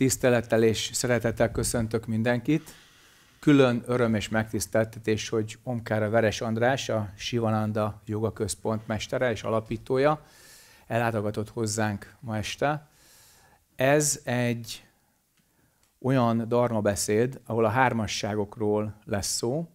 Tisztelettel és szeretettel köszöntök mindenkit. Külön öröm és megtiszteltetés, hogy Omkára Veres András, a Sivananda Joga Központ mestere és alapítója ellátogatott hozzánk ma este. Ez egy olyan darma beszéd, ahol a hármasságokról lesz szó,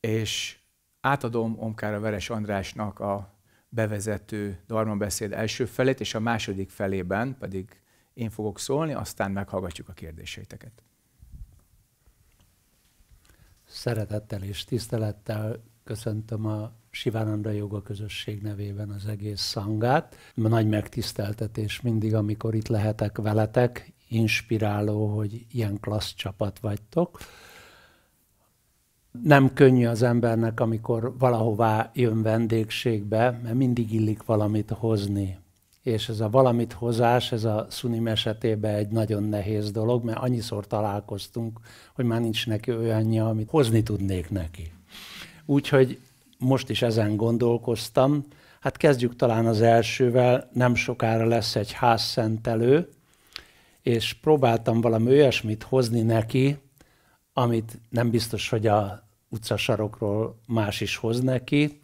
és átadom Omkára Veres Andrásnak a bevezető darma beszéd első felét, és a második felében pedig én fogok szólni, aztán meghallgatjuk a kérdéseiteket. Szeretettel és tisztelettel köszöntöm a Sivánanda Joga Közösség nevében az egész szangát. Nagy megtiszteltetés mindig, amikor itt lehetek veletek, inspiráló, hogy ilyen klassz csapat vagytok. Nem könnyű az embernek, amikor valahová jön vendégségbe, mert mindig illik valamit hozni, és ez a valamit hozás, ez a szunim esetében egy nagyon nehéz dolog, mert annyiszor találkoztunk, hogy már nincs neki olyannyi, amit hozni tudnék neki. Úgyhogy most is ezen gondolkoztam. Hát kezdjük talán az elsővel, nem sokára lesz egy házszentelő, és próbáltam valami olyasmit hozni neki, amit nem biztos, hogy a utcasarokról más is hoz neki,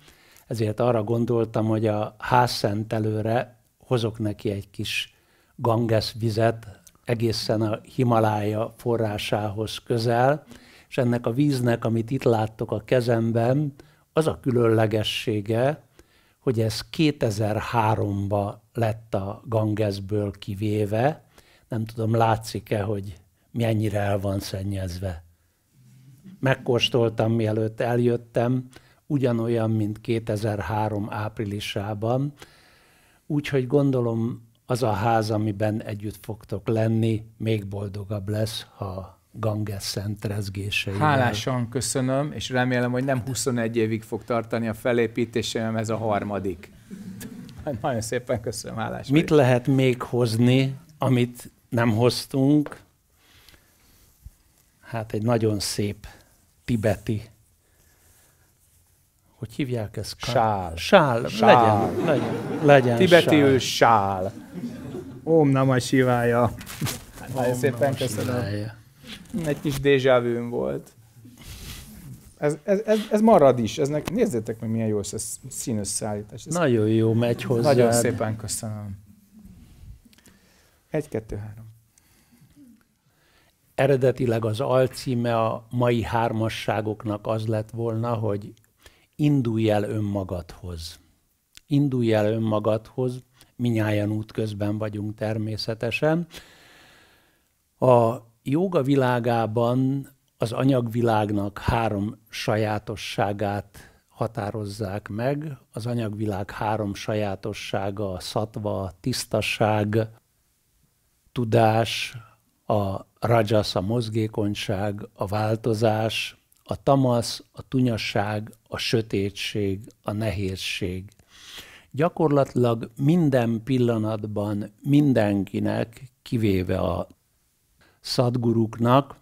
ezért arra gondoltam, hogy a házszentelőre hozok neki egy kis ganges vizet egészen a Himalája forrásához közel, és ennek a víznek, amit itt láttok a kezemben, az a különlegessége, hogy ez 2003-ba lett a Gangesből kivéve. Nem tudom, látszik-e, hogy mennyire el van szennyezve. Megkóstoltam, mielőtt eljöttem, ugyanolyan, mint 2003 áprilisában, Úgyhogy gondolom az a ház, amiben együtt fogtok lenni, még boldogabb lesz, ha Ganges szent rezgései. Hálásan köszönöm, és remélem, hogy nem 21 évig fog tartani a felépítésem, ez a harmadik. Nagyon szépen köszönöm, hálás. Mit lehet még hozni, amit nem hoztunk? Hát egy nagyon szép tibeti hogy hívják ezt? Ka- sál. Sál. sál. Legyen, legyen, legyen Tibeti sál. sál. Om namah shivája. Nagyon szépen köszönöm. Shivája. Egy kis déjà volt. Ez, ez, ez, ez marad is. Ez nek, nézzétek meg, milyen jó ez a színös szállítás. Ez Nagyon jó megy hozzá. Nagyon szépen köszönöm. Egy, kettő, három. Eredetileg az alcíme a mai hármasságoknak az lett volna, hogy indulj el önmagadhoz. Indulj el önmagadhoz, minnyáján útközben vagyunk természetesen. A joga világában az anyagvilágnak három sajátosságát határozzák meg. Az anyagvilág három sajátossága, a szatva, a tisztaság, tudás, a rajasz, a mozgékonyság, a változás, a tamasz, a tunyasság, a sötétség, a nehézség. Gyakorlatilag minden pillanatban mindenkinek, kivéve a szadguruknak,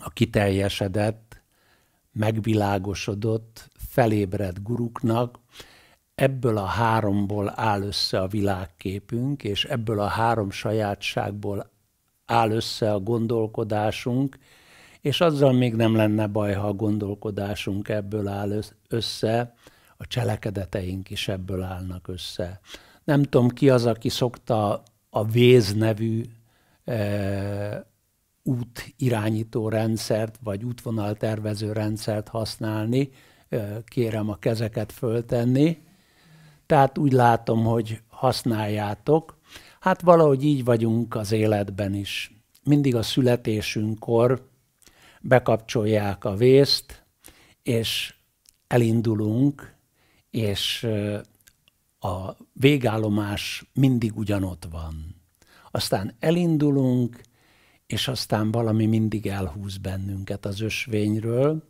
a kiteljesedett, megvilágosodott, felébredt guruknak, ebből a háromból áll össze a világképünk, és ebből a három sajátságból áll össze a gondolkodásunk, és azzal még nem lenne baj, ha a gondolkodásunk ebből áll össze, a cselekedeteink is ebből állnak össze. Nem tudom, ki az, aki szokta a Véz nevű e, irányító rendszert, vagy útvonaltervező rendszert használni, e, kérem a kezeket föltenni. Tehát úgy látom, hogy használjátok. Hát valahogy így vagyunk az életben is. Mindig a születésünkkor bekapcsolják a vészt, és elindulunk, és a végállomás mindig ugyanott van. Aztán elindulunk, és aztán valami mindig elhúz bennünket az ösvényről,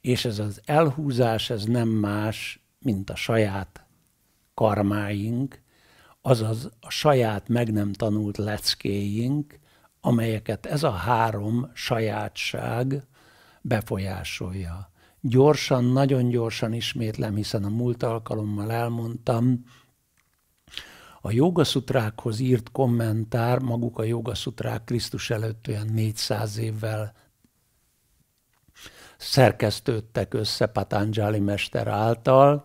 és ez az elhúzás, ez nem más, mint a saját karmáink, azaz a saját meg nem tanult leckéink, amelyeket ez a három sajátság befolyásolja. Gyorsan, nagyon gyorsan ismétlem, hiszen a múlt alkalommal elmondtam, a jogaszutrákhoz írt kommentár, maguk a jogaszutrák Krisztus előtt olyan 400 évvel szerkesztődtek össze Patanjali mester által,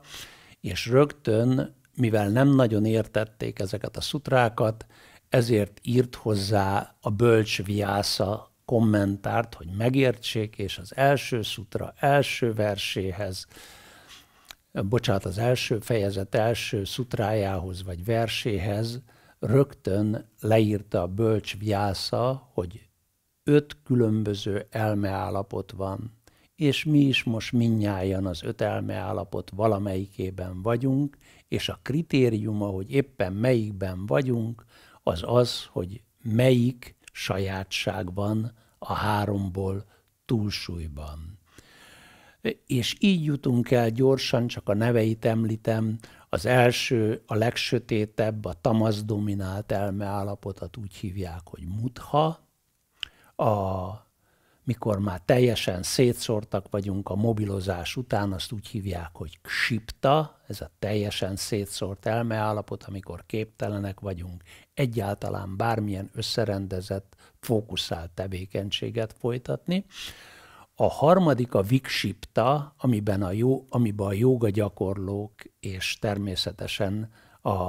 és rögtön, mivel nem nagyon értették ezeket a szutrákat, ezért írt hozzá a bölcs viásza kommentárt, hogy megértsék, és az első szutra első verséhez, bocsánat, az első fejezet első szutrájához vagy verséhez rögtön leírta a bölcs viásza, hogy öt különböző elmeállapot van, és mi is most minnyáján az öt elmeállapot valamelyikében vagyunk, és a kritériuma, hogy éppen melyikben vagyunk, az az, hogy melyik sajátságban a háromból túlsúlyban. És így jutunk el gyorsan, csak a neveit említem, az első, a legsötétebb, a tamasz dominált elmeállapotat úgy hívják, hogy mutha, a mikor már teljesen szétszórtak vagyunk a mobilozás után, azt úgy hívják, hogy ksipta, ez a teljesen szétszórt elmeállapot, amikor képtelenek vagyunk egyáltalán bármilyen összerendezett, fókuszált tevékenységet folytatni. A harmadik a viksipta, amiben a jó, amiben a joga gyakorlók és természetesen a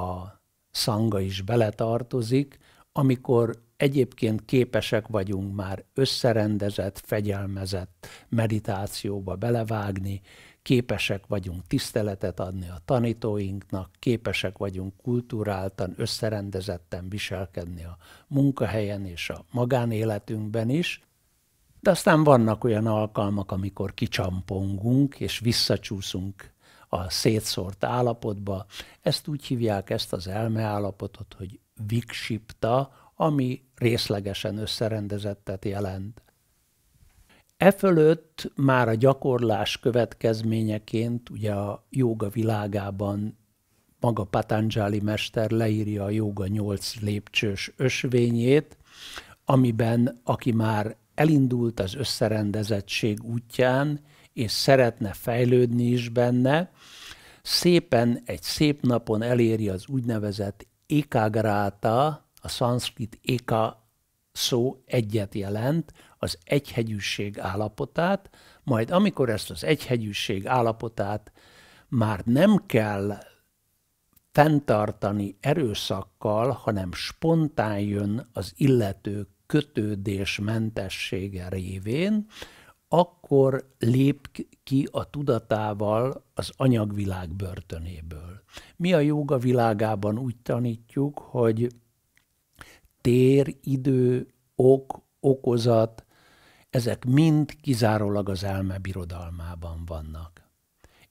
szanga is beletartozik, amikor egyébként képesek vagyunk már összerendezett, fegyelmezett meditációba belevágni, képesek vagyunk tiszteletet adni a tanítóinknak, képesek vagyunk kulturáltan, összerendezetten viselkedni a munkahelyen és a magánéletünkben is, de aztán vannak olyan alkalmak, amikor kicsampongunk és visszacsúszunk a szétszórt állapotba. Ezt úgy hívják ezt az elmeállapotot, hogy viksipta, ami részlegesen összerendezettet jelent. E fölött már a gyakorlás következményeként, ugye a jóga világában maga Patanjali mester leírja a jóga nyolc lépcsős ösvényét, amiben aki már elindult az összerendezettség útján, és szeretne fejlődni is benne, szépen egy szép napon eléri az úgynevezett ékágráta, a szanszkrit éka szó egyet jelent, az egyhegyűség állapotát, majd amikor ezt az egyhegyűség állapotát már nem kell fenntartani erőszakkal, hanem spontán jön az illető kötődés mentessége révén, akkor lép ki a tudatával az anyagvilág börtönéből. Mi a joga világában úgy tanítjuk, hogy tér, idő, ok, okozat, ezek mind kizárólag az elme birodalmában vannak.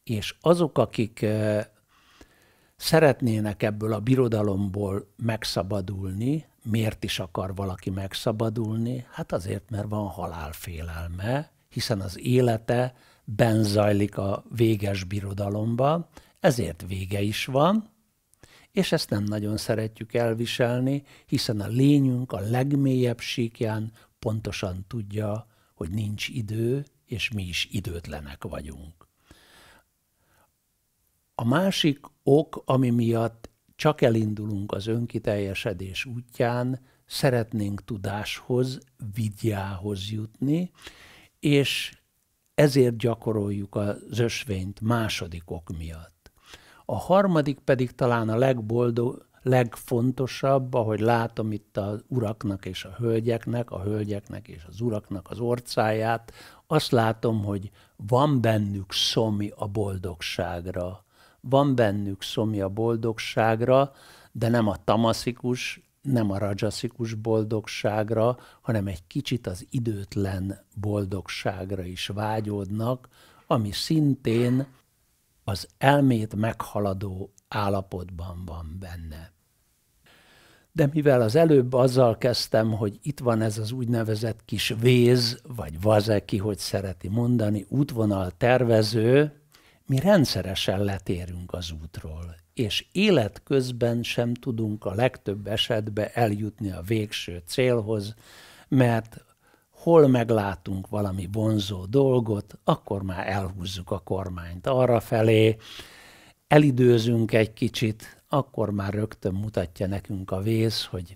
És azok, akik eh, szeretnének ebből a birodalomból megszabadulni, miért is akar valaki megszabadulni? Hát azért, mert van halálfélelme, hiszen az élete benzajlik a véges birodalomba, ezért vége is van, és ezt nem nagyon szeretjük elviselni, hiszen a lényünk a legmélyebb síkján pontosan tudja, hogy nincs idő, és mi is időtlenek vagyunk. A másik ok, ami miatt csak elindulunk az önkiteljesedés útján, szeretnénk tudáshoz, vidjához jutni, és ezért gyakoroljuk az ösvényt második ok miatt a harmadik pedig talán a legboldog, legfontosabb, ahogy látom itt az uraknak és a hölgyeknek, a hölgyeknek és az uraknak az orcáját, azt látom, hogy van bennük szomi a boldogságra. Van bennük szomi a boldogságra, de nem a tamaszikus, nem a rajaszikus boldogságra, hanem egy kicsit az időtlen boldogságra is vágyódnak, ami szintén az elmét meghaladó állapotban van benne. De mivel az előbb azzal kezdtem, hogy itt van ez az úgynevezett kis véz, vagy vazeki, hogy szereti mondani, útvonal tervező, mi rendszeresen letérünk az útról, és életközben sem tudunk a legtöbb esetben eljutni a végső célhoz, mert hol meglátunk valami vonzó dolgot, akkor már elhúzzuk a kormányt arra felé, elidőzünk egy kicsit, akkor már rögtön mutatja nekünk a vész, hogy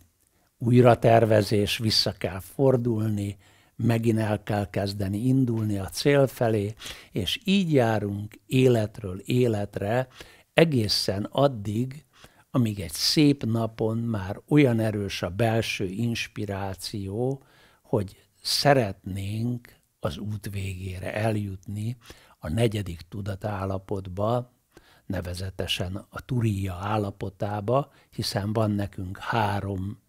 újra tervezés, vissza kell fordulni, megint el kell kezdeni indulni a cél felé, és így járunk életről életre egészen addig, amíg egy szép napon már olyan erős a belső inspiráció, hogy szeretnénk az út végére eljutni, a negyedik tudatállapotba, nevezetesen a turíja állapotába, hiszen van nekünk három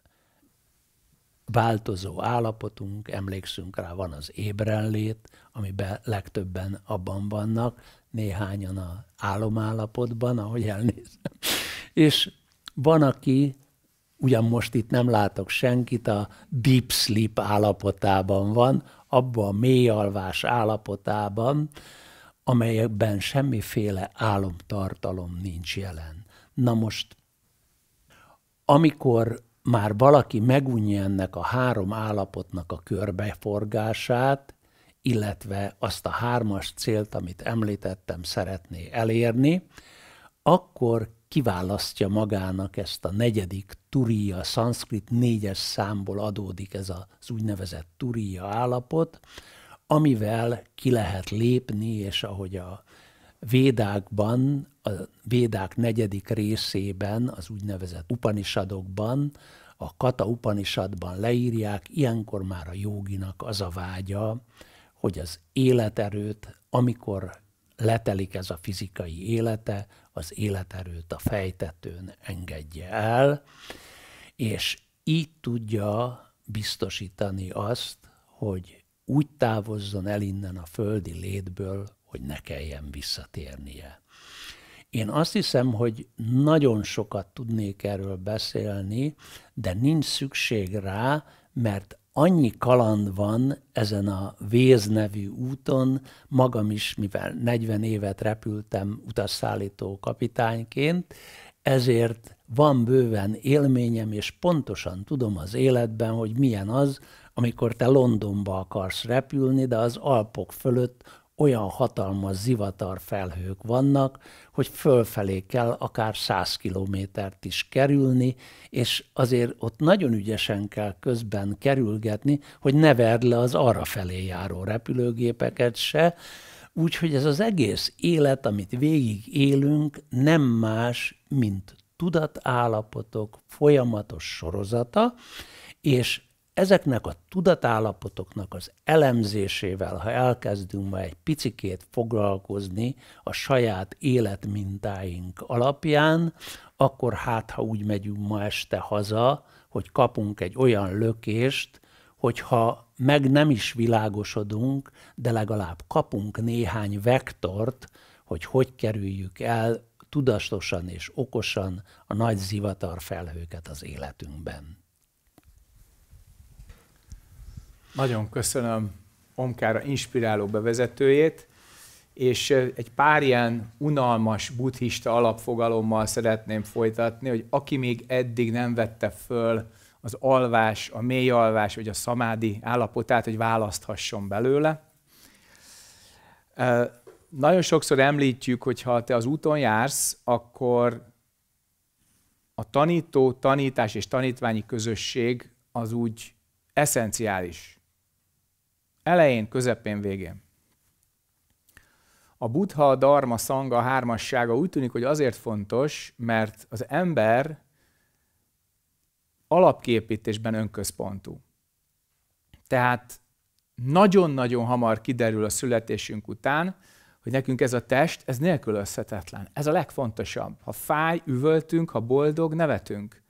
változó állapotunk, emlékszünk rá, van az ébrenlét, amiben legtöbben abban vannak, néhányan a álomállapotban, ahogy elnézem. És van, aki ugyan most itt nem látok senkit, a deep sleep állapotában van, abban a mély alvás állapotában, amelyekben semmiféle álomtartalom nincs jelen. Na most, amikor már valaki megunja ennek a három állapotnak a körbeforgását, illetve azt a hármas célt, amit említettem, szeretné elérni, akkor kiválasztja magának ezt a negyedik turia, szanszkrit négyes számból adódik ez az úgynevezett turia állapot, amivel ki lehet lépni, és ahogy a védákban, a védák negyedik részében, az úgynevezett upanisadokban, a Kata Upanishadban leírják, ilyenkor már a joginak az a vágya, hogy az életerőt, amikor letelik ez a fizikai élete, az életerőt a fejtetőn engedje el, és így tudja biztosítani azt, hogy úgy távozzon el innen a földi létből, hogy ne kelljen visszatérnie. Én azt hiszem, hogy nagyon sokat tudnék erről beszélni, de nincs szükség rá, mert annyi kaland van ezen a Véz nevű úton, magam is, mivel 40 évet repültem utasszállító kapitányként, ezért van bőven élményem, és pontosan tudom az életben, hogy milyen az, amikor te Londonba akarsz repülni, de az Alpok fölött olyan hatalmas zivatar felhők vannak, hogy fölfelé kell akár 100 kilométert is kerülni, és azért ott nagyon ügyesen kell közben kerülgetni, hogy ne verd le az arra felé járó repülőgépeket se, úgyhogy ez az egész élet, amit végig élünk, nem más, mint tudatállapotok folyamatos sorozata, és Ezeknek a tudatállapotoknak az elemzésével, ha elkezdünk ma egy picikét foglalkozni a saját életmintáink alapján, akkor hát, ha úgy megyünk ma este haza, hogy kapunk egy olyan lökést, hogyha meg nem is világosodunk, de legalább kapunk néhány vektort, hogy hogy kerüljük el tudatosan és okosan a nagy zivatar felhőket az életünkben. Nagyon köszönöm Omkára inspiráló bevezetőjét, és egy pár ilyen unalmas buddhista alapfogalommal szeretném folytatni, hogy aki még eddig nem vette föl az alvás, a mély alvás, vagy a szamádi állapotát, hogy választhasson belőle. Nagyon sokszor említjük, hogy ha te az úton jársz, akkor a tanító, tanítás és tanítványi közösség az úgy eszenciális. Elején, közepén, végén. A buddha, a dharma, szanga, a hármassága úgy tűnik, hogy azért fontos, mert az ember alapképítésben önközpontú. Tehát nagyon-nagyon hamar kiderül a születésünk után, hogy nekünk ez a test, ez nélkülözhetetlen. Ez a legfontosabb. Ha fáj, üvöltünk, ha boldog, nevetünk.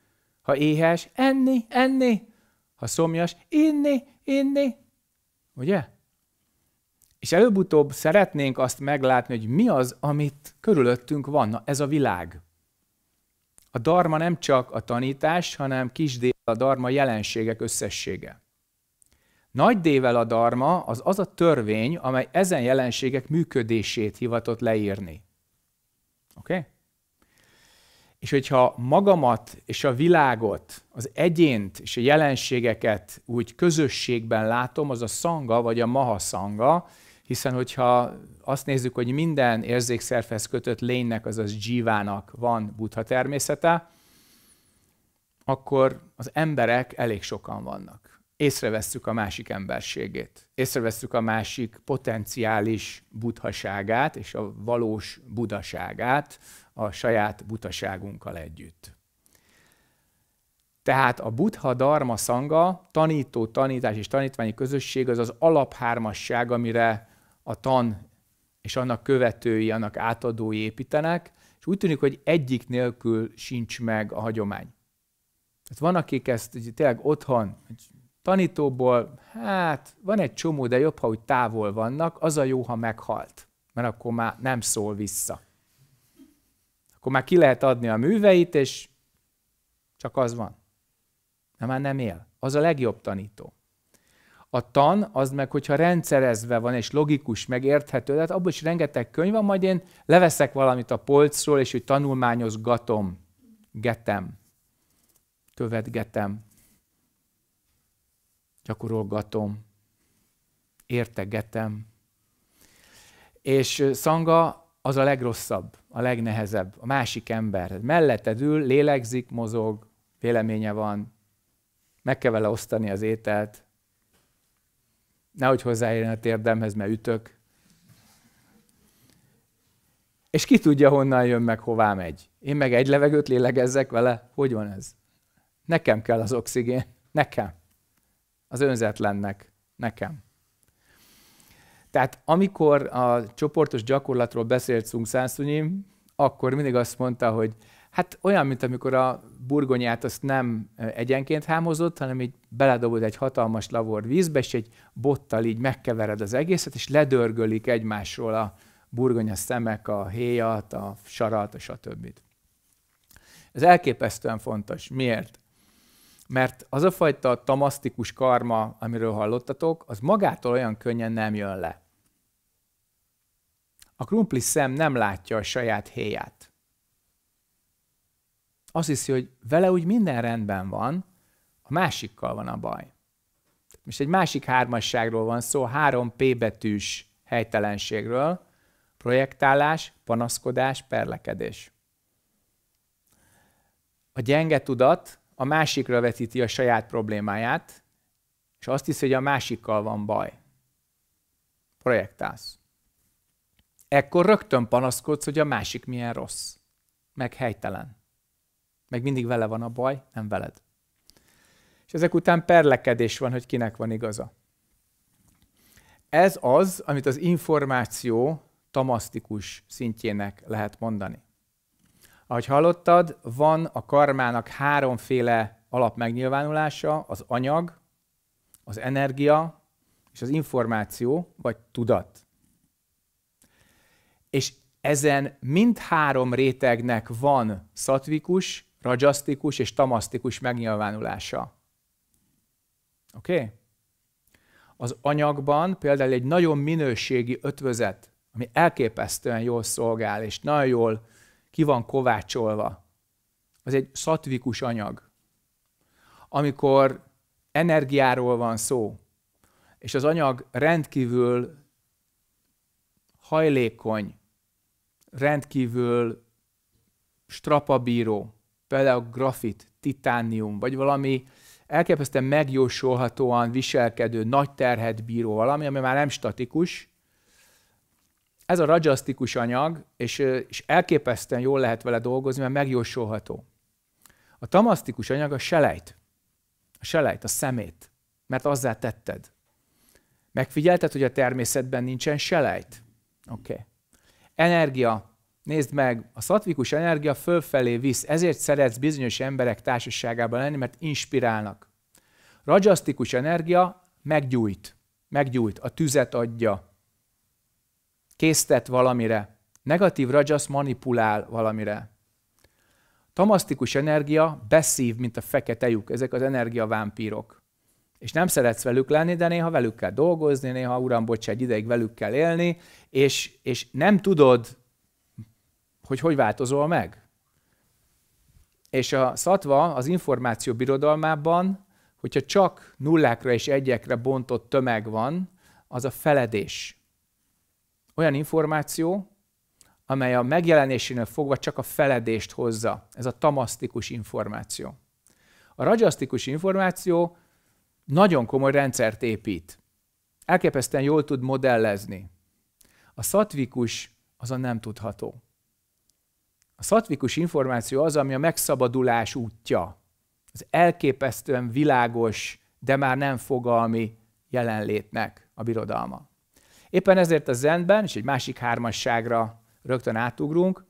Ha éhes, enni, enni. Ha szomjas, inni, inni. Ugye? És előbb-utóbb szeretnénk azt meglátni, hogy mi az, amit körülöttünk van. Na, ez a világ. A darma nem csak a tanítás, hanem kisdél a darma jelenségek összessége. Nagy dével a darma az az a törvény, amely ezen jelenségek működését hivatott leírni. Oké? Okay? És hogyha magamat és a világot, az egyént és a jelenségeket úgy közösségben látom, az a szanga vagy a maha szanga, hiszen hogyha azt nézzük, hogy minden érzékszervhez kötött lénynek, azaz dzsívának van buddha természete, akkor az emberek elég sokan vannak. Észrevesszük a másik emberségét, észrevesszük a másik potenciális buddhaságát és a valós budaságát, a saját butaságunkkal együtt. Tehát a buddha dharma szanga, tanító, tanítás és tanítványi közösség az az alaphármasság, amire a tan és annak követői, annak átadói építenek, és úgy tűnik, hogy egyik nélkül sincs meg a hagyomány. Tehát van, akik ezt hogy tényleg otthon, tanítóból, hát van egy csomó, de jobb, ha úgy távol vannak, az a jó, ha meghalt, mert akkor már nem szól vissza akkor már ki lehet adni a műveit, és csak az van. nem már nem él. Az a legjobb tanító. A tan az meg, hogyha rendszerezve van, és logikus, megérthető, tehát abból is rengeteg könyv van, majd én leveszek valamit a polcról, és hogy tanulmányozgatom, getem, követgetem, gyakorolgatom, értegetem. És szanga az a legrosszabb, a legnehezebb, a másik ember. Melletted ül, lélegzik, mozog, véleménye van, meg kell vele osztani az ételt, nehogy hozzáérjen a térdemhez, mert ütök. És ki tudja, honnan jön meg, hová megy. Én meg egy levegőt lélegezzek vele, hogy van ez? Nekem kell az oxigén, nekem. Az önzetlennek, nekem. Tehát amikor a csoportos gyakorlatról beszélt Szung akkor mindig azt mondta, hogy hát olyan, mint amikor a burgonyát azt nem egyenként hámozott, hanem így beledobod egy hatalmas lavor vízbe, és egy bottal így megkevered az egészet, és ledörgölik egymásról a burgonya szemek, a héjat, a sarat, a stb. Ez elképesztően fontos. Miért? Mert az a fajta tamasztikus karma, amiről hallottatok, az magától olyan könnyen nem jön le. A krumpli szem nem látja a saját héját. Azt hiszi, hogy vele úgy minden rendben van, a másikkal van a baj. És egy másik hármasságról van szó, három P betűs helytelenségről, projektálás, panaszkodás, perlekedés. A gyenge tudat a másikra vetíti a saját problémáját, és azt hiszi, hogy a másikkal van baj. Projektálsz. Ekkor rögtön panaszkodsz, hogy a másik milyen rossz, meg helytelen, meg mindig vele van a baj, nem veled. És ezek után perlekedés van, hogy kinek van igaza. Ez az, amit az információ tamasztikus szintjének lehet mondani. Ahogy hallottad, van a karmának háromféle alapmegnyilvánulása, az anyag, az energia és az információ, vagy tudat. És ezen mind három rétegnek van szatvikus, rajasztikus és tamasztikus megnyilvánulása. Oké? Okay? Az anyagban például egy nagyon minőségi ötvözet, ami elképesztően jól szolgál, és nagyon jól ki van kovácsolva. Az egy szatvikus anyag. Amikor energiáról van szó, és az anyag rendkívül hajlékony, rendkívül strapabíró, például grafit, titánium, vagy valami elképesztően megjósolhatóan viselkedő, nagy terhet bíró valami, ami már nem statikus, ez a rajasztikus anyag, és, és elképesztően jól lehet vele dolgozni, mert megjósolható. A tamasztikus anyag a selejt. A selejt, a szemét. Mert azzá tetted. Megfigyelted, hogy a természetben nincsen selejt? Oké. Okay. Energia. Nézd meg, a szatvikus energia fölfelé visz, ezért szeretsz bizonyos emberek társaságában lenni, mert inspirálnak. Rajasztikus energia meggyújt. Meggyújt, a tüzet adja, késztet valamire. Negatív rajasz manipulál valamire. Tamasztikus energia beszív, mint a fekete lyuk. Ezek az energiavámpírok. És nem szeretsz velük lenni, de néha velük kell dolgozni, néha uram, bocs, egy ideig velük kell élni, és, és nem tudod, hogy hogy változol meg. És a szatva az információ birodalmában, hogyha csak nullákra és egyekre bontott tömeg van, az a feledés olyan információ, amely a megjelenésénél fogva csak a feledést hozza. Ez a tamasztikus információ. A rajasztikus információ nagyon komoly rendszert épít. Elképesztően jól tud modellezni. A szatvikus az a nem tudható. A szatvikus információ az, ami a megszabadulás útja. Az elképesztően világos, de már nem fogalmi jelenlétnek a birodalma. Éppen ezért a zenben, és egy másik hármasságra rögtön átugrunk,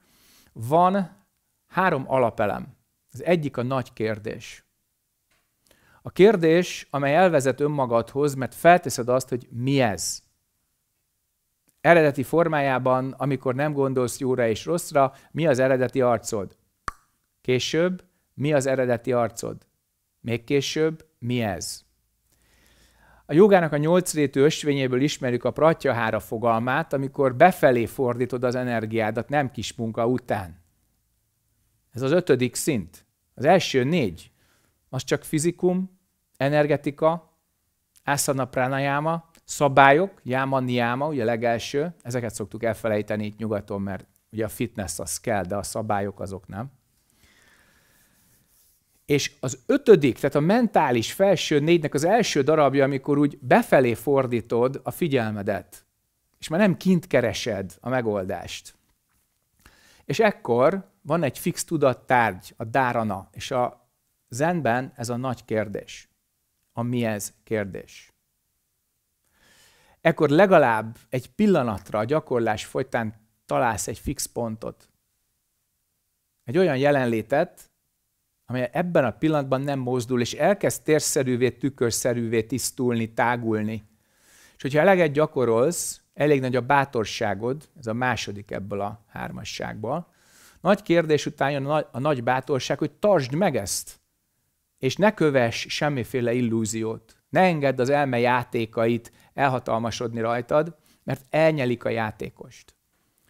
van három alapelem. Az egyik a nagy kérdés. A kérdés, amely elvezet önmagadhoz, mert felteszed azt, hogy mi ez. Eredeti formájában, amikor nem gondolsz jóra és rosszra, mi az eredeti arcod? Később, mi az eredeti arcod? Még később, mi ez? A jogának a nyolcrétű ösvényéből ismerjük a pratyahára fogalmát, amikor befelé fordítod az energiádat, nem kis munka után. Ez az ötödik szint. Az első négy, az csak fizikum, energetika, asana pranayama, szabályok, jáma niáma, ugye a legelső, ezeket szoktuk elfelejteni itt nyugaton, mert ugye a fitness az kell, de a szabályok azok nem és az ötödik, tehát a mentális felső négynek az első darabja, amikor úgy befelé fordítod a figyelmedet, és már nem kint keresed a megoldást. És ekkor van egy fix tudattárgy, a dárana, és a zenben ez a nagy kérdés. A mi ez kérdés. Ekkor legalább egy pillanatra a gyakorlás folytán találsz egy fix pontot. Egy olyan jelenlétet, amely ebben a pillanatban nem mozdul, és elkezd térszerűvé, tükörszerűvé tisztulni, tágulni. És hogyha eleget gyakorolsz, elég nagy a bátorságod, ez a második ebből a hármasságból, nagy kérdés után jön a nagy bátorság, hogy tartsd meg ezt, és ne kövess semmiféle illúziót. Ne engedd az elme játékait elhatalmasodni rajtad, mert elnyelik a játékost.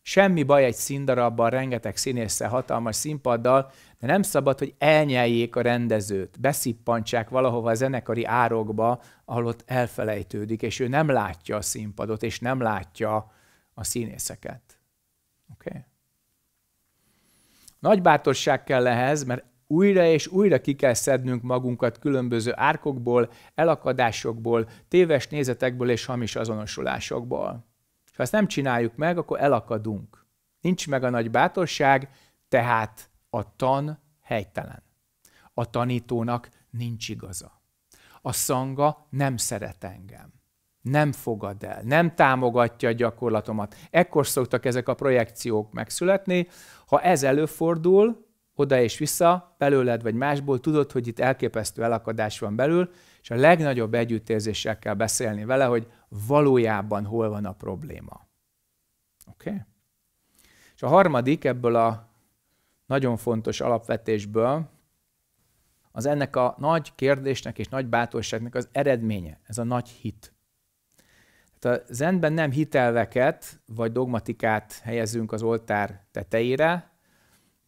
Semmi baj egy színdarabban, rengeteg színésszel, hatalmas színpaddal, de nem szabad, hogy elnyeljék a rendezőt, beszippantsák valahova a zenekari árokba, ahol ott elfelejtődik, és ő nem látja a színpadot, és nem látja a színészeket. Oké? Okay? Nagy bátorság kell ehhez, mert újra és újra ki kell szednünk magunkat különböző árkokból, elakadásokból, téves nézetekből és hamis azonosulásokból. És ha ezt nem csináljuk meg, akkor elakadunk. Nincs meg a nagy bátorság, tehát a tan helytelen. A tanítónak nincs igaza. A szanga nem szeret engem. Nem fogad el, nem támogatja a gyakorlatomat. Ekkor szoktak ezek a projekciók megszületni. Ha ez előfordul, oda és vissza, belőled vagy másból, tudod, hogy itt elképesztő elakadás van belül, és a legnagyobb együttérzéssel kell beszélni vele, hogy valójában hol van a probléma. Oké? Okay? És a harmadik ebből a nagyon fontos alapvetésből, az ennek a nagy kérdésnek és nagy bátorságnak az eredménye, ez a nagy hit. Tehát a zenben nem hitelveket vagy dogmatikát helyezünk az oltár tetejére,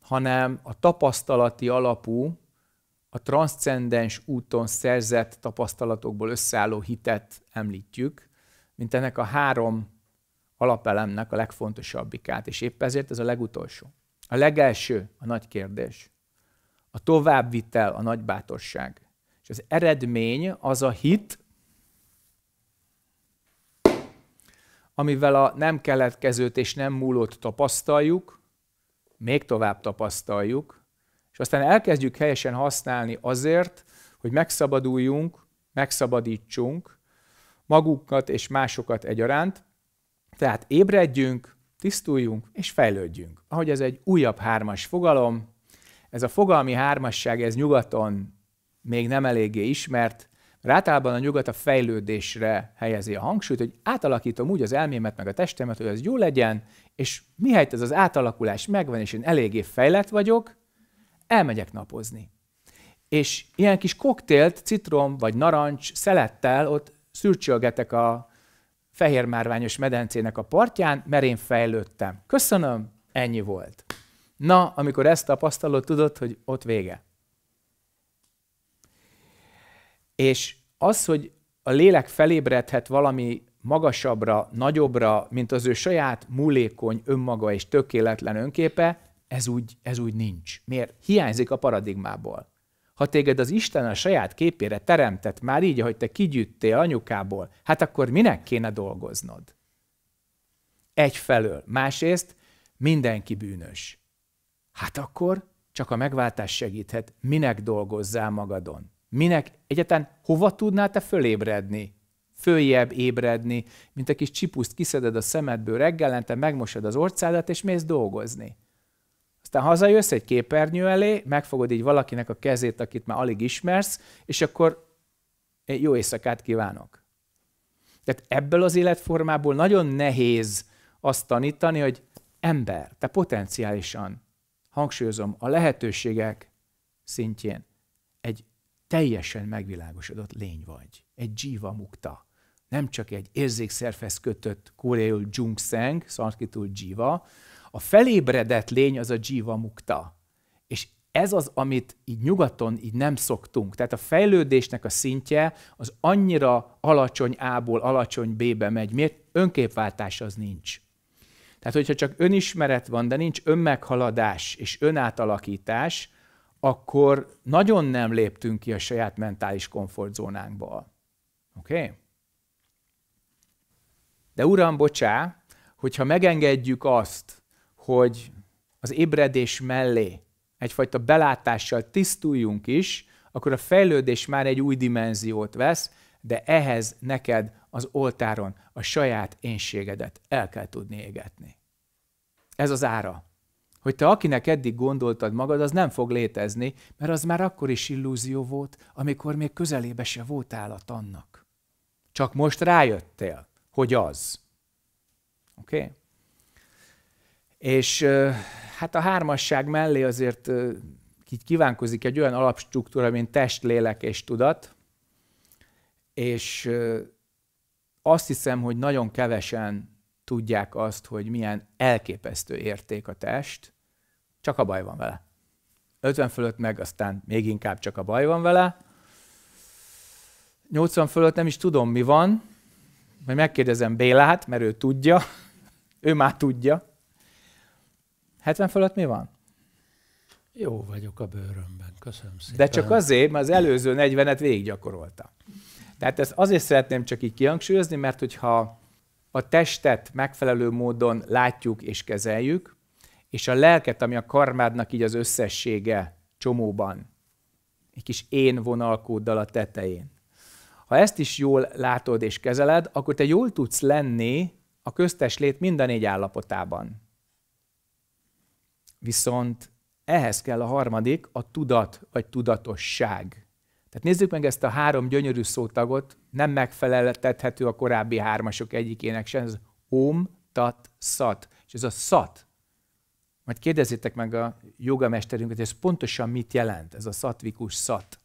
hanem a tapasztalati alapú, a transzcendens úton szerzett tapasztalatokból összeálló hitet említjük, mint ennek a három alapelemnek a legfontosabbikát, és épp ezért ez a legutolsó. A legelső a nagy kérdés. A továbbvitel a nagy bátorság. És az eredmény az a hit, amivel a nem keletkezőt és nem múlót tapasztaljuk, még tovább tapasztaljuk, és aztán elkezdjük helyesen használni azért, hogy megszabaduljunk, megszabadítsunk magukat és másokat egyaránt. Tehát ébredjünk, tisztuljunk és fejlődjünk. Ahogy ez egy újabb hármas fogalom, ez a fogalmi hármasság, ez nyugaton még nem eléggé ismert, mert általában a nyugat a fejlődésre helyezi a hangsúlyt, hogy átalakítom úgy az elmémet meg a testemet, hogy az jó legyen, és mihelyt ez az átalakulás megvan, és én eléggé fejlett vagyok, elmegyek napozni. És ilyen kis koktélt, citrom vagy narancs szelettel ott szürcsölgetek a Fehérmárványos medencének a partján, mert én fejlődtem. Köszönöm, ennyi volt. Na, amikor ezt tapasztalod, tudod, hogy ott vége. És az, hogy a lélek felébredhet valami magasabbra, nagyobbra, mint az ő saját múlékony önmaga és tökéletlen önképe, ez úgy, ez úgy nincs. Miért? Hiányzik a paradigmából ha téged az Isten a saját képére teremtett már így, ahogy te kigyűttél anyukából, hát akkor minek kéne dolgoznod? Egyfelől. Másrészt mindenki bűnös. Hát akkor csak a megváltás segíthet, minek dolgozzál magadon. Minek egyetlen hova tudnál te fölébredni, följebb ébredni, mint egy kis csipuszt kiszeded a szemedből reggelente, megmosod az orcádat, és mész dolgozni. Aztán hazajössz egy képernyő elé, megfogod így valakinek a kezét, akit már alig ismersz, és akkor jó éjszakát kívánok. Tehát ebből az életformából nagyon nehéz azt tanítani, hogy ember, te potenciálisan, hangsúlyozom, a lehetőségek szintjén egy teljesen megvilágosodott lény vagy. Egy dzsíva mukta. Nem csak egy érzékszerfesz kötött koreul dzsungszeng, szarkitul dzsíva, a felébredett lény az a Jiva Mukta. És ez az, amit így nyugaton így nem szoktunk. Tehát a fejlődésnek a szintje az annyira alacsony A-ból alacsony B-be megy. Miért? Önképváltás az nincs. Tehát, hogyha csak önismeret van, de nincs önmeghaladás és önátalakítás, akkor nagyon nem léptünk ki a saját mentális komfortzónánkból. Oké? Okay? De uram, bocsá, hogyha megengedjük azt, hogy az ébredés mellé egyfajta belátással tisztuljunk is, akkor a fejlődés már egy új dimenziót vesz, de ehhez neked az oltáron a saját énségedet el kell tudni égetni. Ez az ára. Hogy te akinek eddig gondoltad magad, az nem fog létezni, mert az már akkor is illúzió volt, amikor még közelébe se voltál a tannak. Csak most rájöttél, hogy az. Oké? Okay? És hát a hármasság mellé azért így kívánkozik egy olyan alapstruktúra, mint test, lélek és tudat, és azt hiszem, hogy nagyon kevesen tudják azt, hogy milyen elképesztő érték a test, csak a baj van vele. 50 fölött meg aztán még inkább csak a baj van vele. 80 fölött nem is tudom, mi van. Majd megkérdezem Bélát, mert ő tudja. ő már tudja. 70 fölött mi van? Jó vagyok a bőrömben, köszönöm szépen. De csak azért, mert az előző 40-et végiggyakorolta. Tehát ezt azért szeretném csak így kihangsúlyozni, mert hogyha a testet megfelelő módon látjuk és kezeljük, és a lelket, ami a karmádnak így az összessége csomóban, egy kis én vonalkóddal a tetején. Ha ezt is jól látod és kezeled, akkor te jól tudsz lenni a köztes lét minden négy állapotában. Viszont ehhez kell a harmadik, a tudat vagy tudatosság. Tehát nézzük meg ezt a három gyönyörű szótagot, nem megfeleltethető a korábbi hármasok egyikének sem, ez om, tat, szat. És ez a szat, majd kérdezzétek meg a jogamesterünket, ez pontosan mit jelent, ez a szatvikus szat.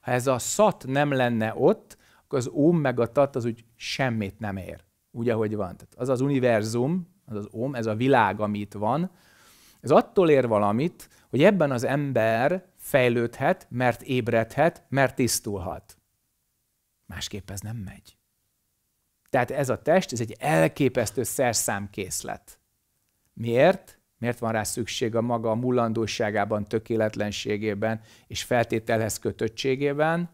Ha ez a szat nem lenne ott, akkor az om meg a tat az úgy semmit nem ér, úgy ahogy van. Tehát az az univerzum, az az om, ez a világ, ami itt van, ez attól ér valamit, hogy ebben az ember fejlődhet, mert ébredhet, mert tisztulhat. Másképp ez nem megy. Tehát ez a test, ez egy elképesztő szerszámkészlet. Miért? Miért van rá szükség a maga mulandóságában, tökéletlenségében és feltételhez kötöttségében?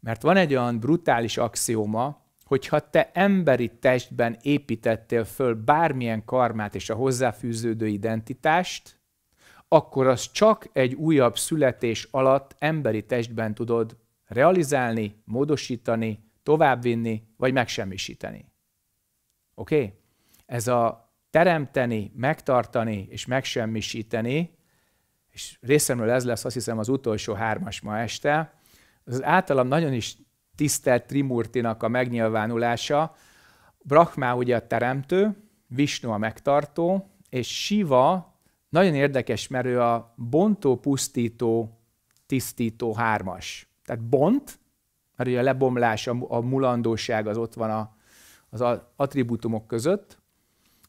Mert van egy olyan brutális axióma, hogyha te emberi testben építettél föl bármilyen karmát és a hozzáfűződő identitást, akkor az csak egy újabb születés alatt emberi testben tudod realizálni, módosítani, továbbvinni, vagy megsemmisíteni. Oké? Okay? Ez a teremteni, megtartani és megsemmisíteni, és részemről ez lesz azt hiszem az utolsó hármas ma este, az általam nagyon is tisztelt Trimurtinak a megnyilvánulása. Brahma ugye a teremtő, Vishnu a megtartó, és Shiva nagyon érdekes, mert ő a bontó, pusztító, tisztító hármas. Tehát bont, mert ugye a lebomlás, a, mulandóság az ott van a, az attribútumok között,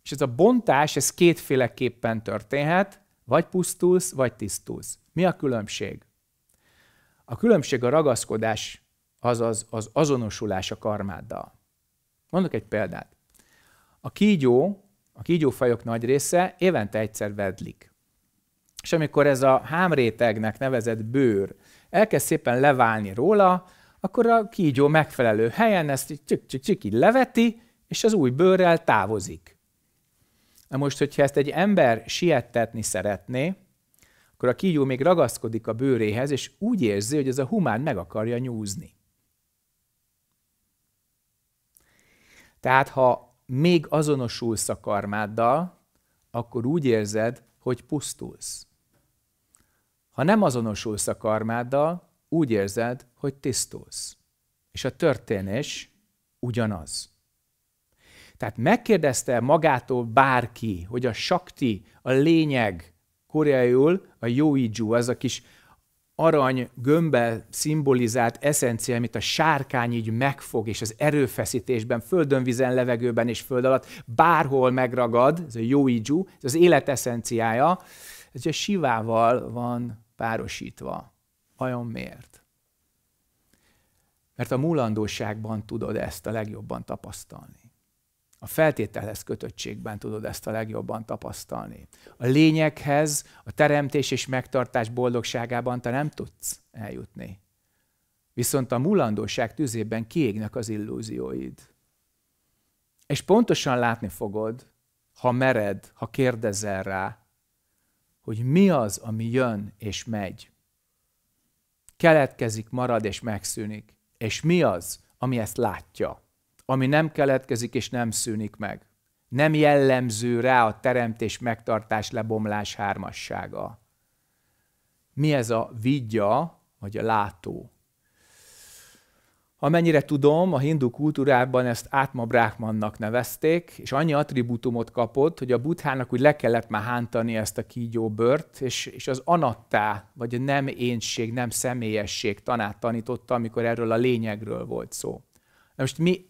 és ez a bontás, ez kétféleképpen történhet, vagy pusztulsz, vagy tisztulsz. Mi a különbség? A különbség a ragaszkodás azaz az azonosulás a karmáddal. Mondok egy példát. A kígyó, a kígyófajok nagy része évente egyszer vedlik. És amikor ez a hámrétegnek nevezett bőr elkezd szépen leválni róla, akkor a kígyó megfelelő helyen ezt így csik, csik, csik, így leveti, és az új bőrrel távozik. Na most, hogyha ezt egy ember siettetni szeretné, akkor a kígyó még ragaszkodik a bőréhez, és úgy érzi, hogy ez a humán meg akarja nyúzni. Tehát ha még azonosulsz a karmáddal, akkor úgy érzed, hogy pusztulsz. Ha nem azonosulsz a karmáddal, úgy érzed, hogy tisztulsz. És a történés ugyanaz. Tehát megkérdezte magától bárki, hogy a sakti, a lényeg, koreaiul a jóidzsú, az a kis arany gömbbel szimbolizált eszencia, amit a sárkány így megfog, és az erőfeszítésben, földön, vizen, levegőben és föld alatt bárhol megragad, ez a jóidzsú, ez az élet eszenciája, ez a sivával van párosítva. Vajon miért? Mert a múlandóságban tudod ezt a legjobban tapasztalni. A feltételhez kötöttségben tudod ezt a legjobban tapasztalni. A lényeghez, a teremtés és megtartás boldogságában te nem tudsz eljutni. Viszont a mulandóság tüzében kiégnek az illúzióid. És pontosan látni fogod, ha mered, ha kérdezel rá, hogy mi az, ami jön és megy. Keletkezik, marad és megszűnik. És mi az, ami ezt látja? ami nem keletkezik és nem szűnik meg. Nem jellemző rá a teremtés megtartás lebomlás hármassága. Mi ez a vidja, vagy a látó? Amennyire tudom, a hindu kultúrában ezt Átma Brahmannak nevezték, és annyi attribútumot kapott, hogy a buthának úgy le kellett már hántani ezt a bört, és, és az anattá, vagy a nem énség, nem személyesség tanát tanította, amikor erről a lényegről volt szó. Na most mi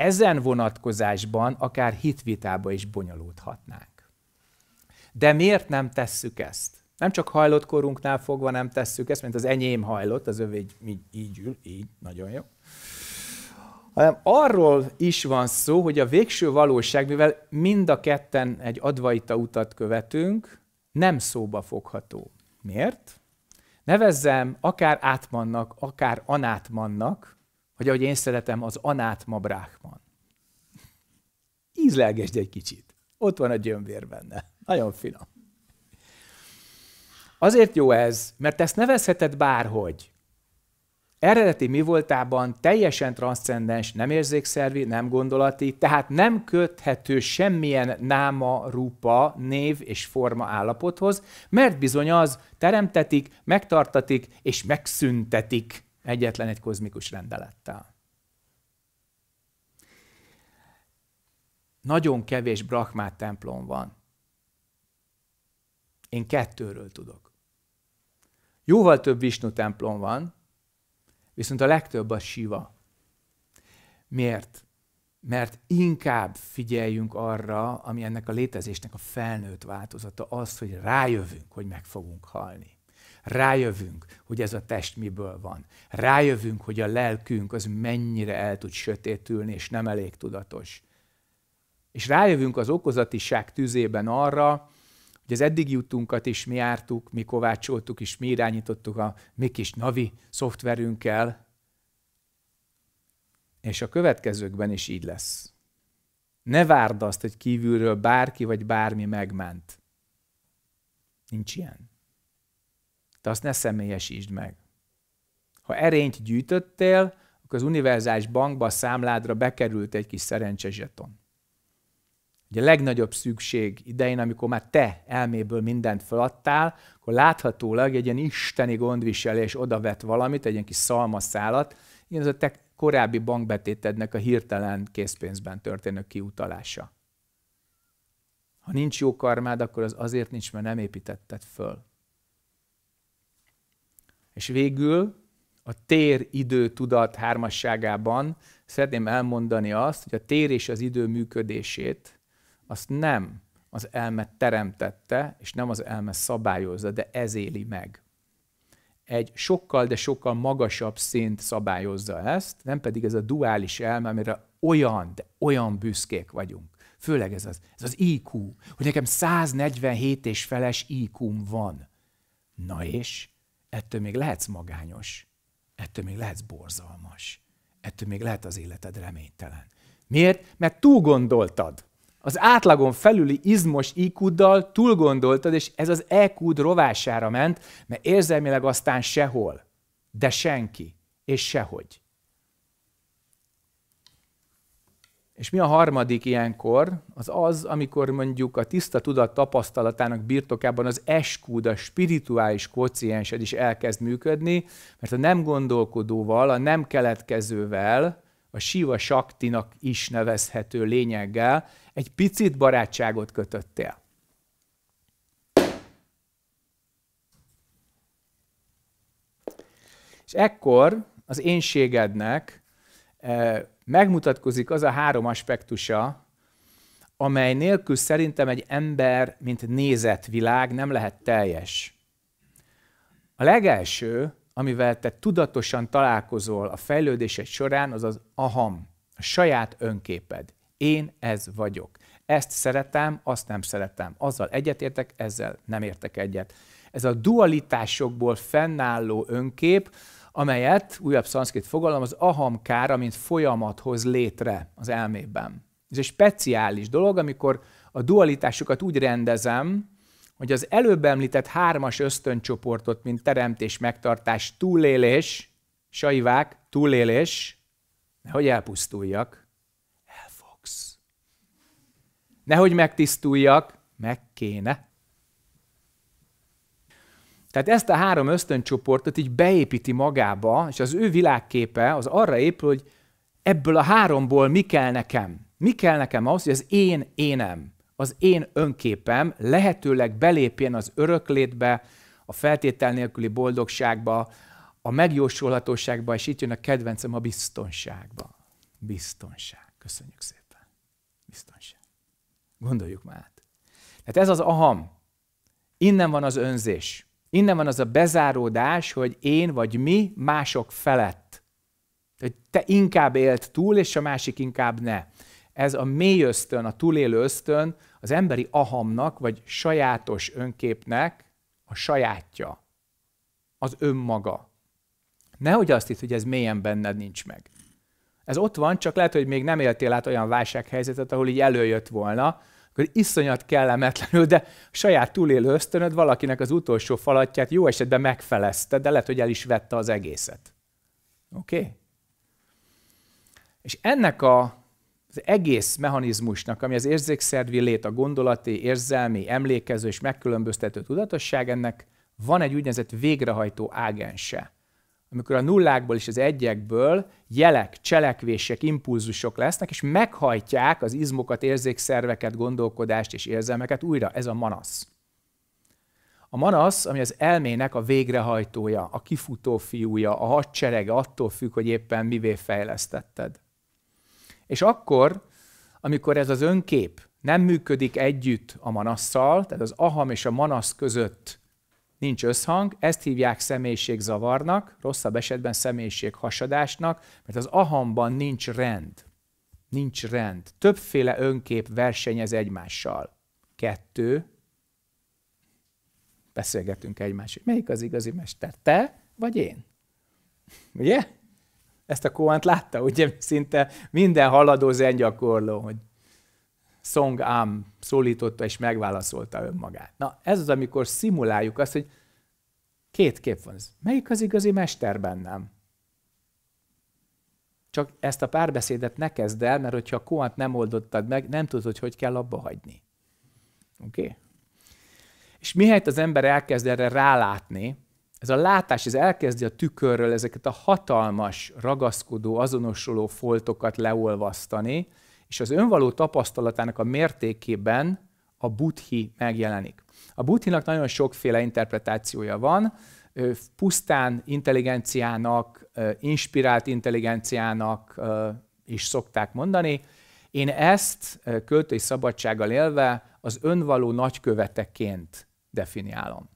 ezen vonatkozásban akár hitvitába is bonyolódhatnánk. De miért nem tesszük ezt? Nem csak hajlott korunknál fogva nem tesszük ezt, mint az enyém hajlott, az övé így, így ül, így, nagyon jó. Hanem arról is van szó, hogy a végső valóság, mivel mind a ketten egy advaita utat követünk, nem szóba fogható. Miért? Nevezzem akár átmannak, akár anátmannak, vagy ahogy én szeretem, az anátma bráhman. Ízlelgesd egy kicsit. Ott van a gyömbér benne. Nagyon finom. Azért jó ez, mert ezt nevezheted bárhogy. Eredeti mi voltában teljesen transzcendens, nem érzékszervi, nem gondolati, tehát nem köthető semmilyen náma, rupa, név és forma állapothoz, mert bizony az teremtetik, megtartatik és megszüntetik Egyetlen egy kozmikus rendelettel. Nagyon kevés Brahmát templom van. Én kettőről tudok. Jóval több Visnu templom van, viszont a legtöbb a Siva. Miért? Mert inkább figyeljünk arra, ami ennek a létezésnek a felnőtt változata, az, hogy rájövünk, hogy meg fogunk halni. Rájövünk, hogy ez a test miből van. Rájövünk, hogy a lelkünk az mennyire el tud sötétülni, és nem elég tudatos. És rájövünk az okozatiság tüzében arra, hogy az eddig jutunkat is mi ártuk, mi kovácsoltuk, és mi irányítottuk a mi kis navi szoftverünkkel, és a következőkben is így lesz. Ne várd azt, hogy kívülről bárki vagy bármi megment. Nincs ilyen te azt ne személyesítsd meg. Ha erényt gyűjtöttél, akkor az univerzális bankba a számládra bekerült egy kis zseton. Ugye a legnagyobb szükség idején, amikor már te elméből mindent feladtál, akkor láthatólag egy ilyen isteni gondviselés odavett valamit, egy ilyen kis szalmaszálat, igen, az a te korábbi bankbetétednek a hirtelen készpénzben történő kiutalása. Ha nincs jó karmád, akkor az azért nincs, mert nem építetted föl. És végül a tér-idő tudat hármasságában szeretném elmondani azt, hogy a tér és az idő működését azt nem az elme teremtette, és nem az elme szabályozza, de ez éli meg. Egy sokkal, de sokkal magasabb szint szabályozza ezt, nem pedig ez a duális elme, amire olyan, de olyan büszkék vagyunk. Főleg ez az, ez az IQ, hogy nekem 147 és feles IQ-m van. Na és? ettől még lehetsz magányos, ettől még lehetsz borzalmas, ettől még lehet az életed reménytelen. Miért? Mert túl gondoltad. Az átlagon felüli izmos iq dal túl gondoltad, és ez az eq rovására ment, mert érzelmileg aztán sehol, de senki, és sehogy. És mi a harmadik ilyenkor? Az az, amikor mondjuk a tiszta tudat tapasztalatának birtokában az eskúd, a spirituális kociensed is elkezd működni, mert a nem gondolkodóval, a nem keletkezővel, a Siva Saktinak is nevezhető lényeggel egy picit barátságot kötöttél. És ekkor az énségednek eh, megmutatkozik az a három aspektusa, amely nélkül szerintem egy ember, mint nézetvilág nem lehet teljes. A legelső, amivel te tudatosan találkozol a fejlődésed során, az az aham, a saját önképed. Én ez vagyok. Ezt szeretem, azt nem szeretem. Azzal egyetértek, ezzel nem értek egyet. Ez a dualitásokból fennálló önkép, amelyet, újabb szanszkrit fogalom, az ahamkára, mint folyamat hoz létre az elmében. Ez egy speciális dolog, amikor a dualitásokat úgy rendezem, hogy az előbb említett hármas ösztöncsoportot, mint teremtés, megtartás, túlélés, saivák, túlélés, nehogy elpusztuljak, elfogsz. Nehogy megtisztuljak, meg kéne. Tehát ezt a három ösztöncsoportot így beépíti magába, és az ő világképe az arra épül, hogy ebből a háromból mi kell nekem? Mi kell nekem ahhoz, hogy az én énem, az én önképem lehetőleg belépjen az öröklétbe, a feltétel nélküli boldogságba, a megjósolhatóságba, és itt jön a kedvencem a biztonságba. Biztonság. Köszönjük szépen. Biztonság. Gondoljuk már át. Tehát ez az aham. Innen van az önzés. Innen van az a bezáródás, hogy én vagy mi mások felett. Hogy te inkább élt túl, és a másik inkább ne. Ez a mély ösztön, a túlélő ösztön az emberi ahamnak, vagy sajátos önképnek a sajátja, az önmaga. Nehogy azt itt, hogy ez mélyen benned nincs meg. Ez ott van, csak lehet, hogy még nem éltél át olyan válsághelyzetet, ahol így előjött volna, akkor iszonyat kellemetlenül, de saját túlélő ösztönöd valakinek az utolsó falatját jó esetben megfelezte, de lehet, hogy el is vette az egészet. Oké? Okay? És ennek a az egész mechanizmusnak, ami az érzékszervi lét, a gondolati, érzelmi, emlékező és megkülönböztető tudatosság, ennek van egy úgynevezett végrehajtó ágense amikor a nullákból és az egyekből jelek, cselekvések, impulzusok lesznek, és meghajtják az izmokat, érzékszerveket, gondolkodást és érzelmeket újra. Ez a manasz. A manasz, ami az elmének a végrehajtója, a kifutó fiúja, a hadsereg, attól függ, hogy éppen mivé fejlesztetted. És akkor, amikor ez az önkép nem működik együtt a manasszal, tehát az aham és a manasz között nincs összhang, ezt hívják személyiségzavarnak, rosszabb esetben személyiség hasadásnak, mert az ahamban nincs rend. Nincs rend. Többféle önkép versenyez egymással. Kettő. Beszélgetünk egymással. Melyik az igazi mester? Te vagy én? Ugye? Ezt a kóant látta, ugye szinte minden haladó zengyakorló, hogy Song Am szólította és megválaszolta önmagát. Na ez az, amikor szimuláljuk azt, hogy két kép van. Melyik az igazi mester bennem? Csak ezt a párbeszédet ne kezd el, mert hogyha a koant nem oldottad meg, nem tudod, hogy hogy kell abba hagyni. Oké? Okay? És mihelyt az ember elkezd erre rálátni, ez a látás, ez elkezdi a tükörről ezeket a hatalmas, ragaszkodó, azonosuló foltokat leolvasztani, és az önvaló tapasztalatának a mértékében a buddhi megjelenik. A buddhinak nagyon sokféle interpretációja van, pusztán intelligenciának, inspirált intelligenciának is szokták mondani. Én ezt költői szabadsággal élve az önvaló nagyköveteként definiálom.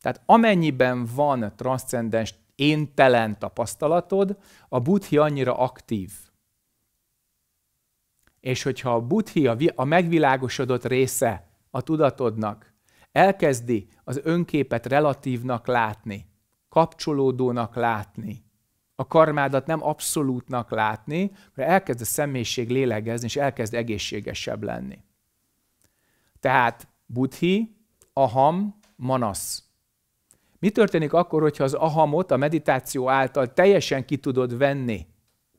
Tehát amennyiben van transzcendens éntelen tapasztalatod, a buddhi annyira aktív, és hogyha a buddhi, a, megvilágosodott része a tudatodnak elkezdi az önképet relatívnak látni, kapcsolódónak látni, a karmádat nem abszolútnak látni, akkor elkezd a személyiség lélegezni, és elkezd egészségesebb lenni. Tehát buddhi, aham, manasz. Mi történik akkor, hogyha az ahamot a meditáció által teljesen ki tudod venni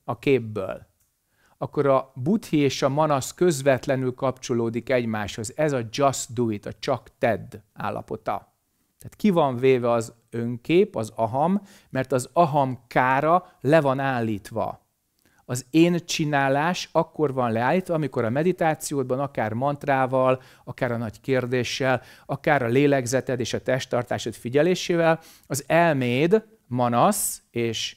a képből? akkor a buddhi és a manasz közvetlenül kapcsolódik egymáshoz. Ez a just do it, a csak tedd állapota. Tehát ki van véve az önkép, az aham, mert az aham kára le van állítva. Az én csinálás akkor van leállítva, amikor a meditációdban, akár mantrával, akár a nagy kérdéssel, akár a lélegzeted és a testtartásod figyelésével az elméd, manasz és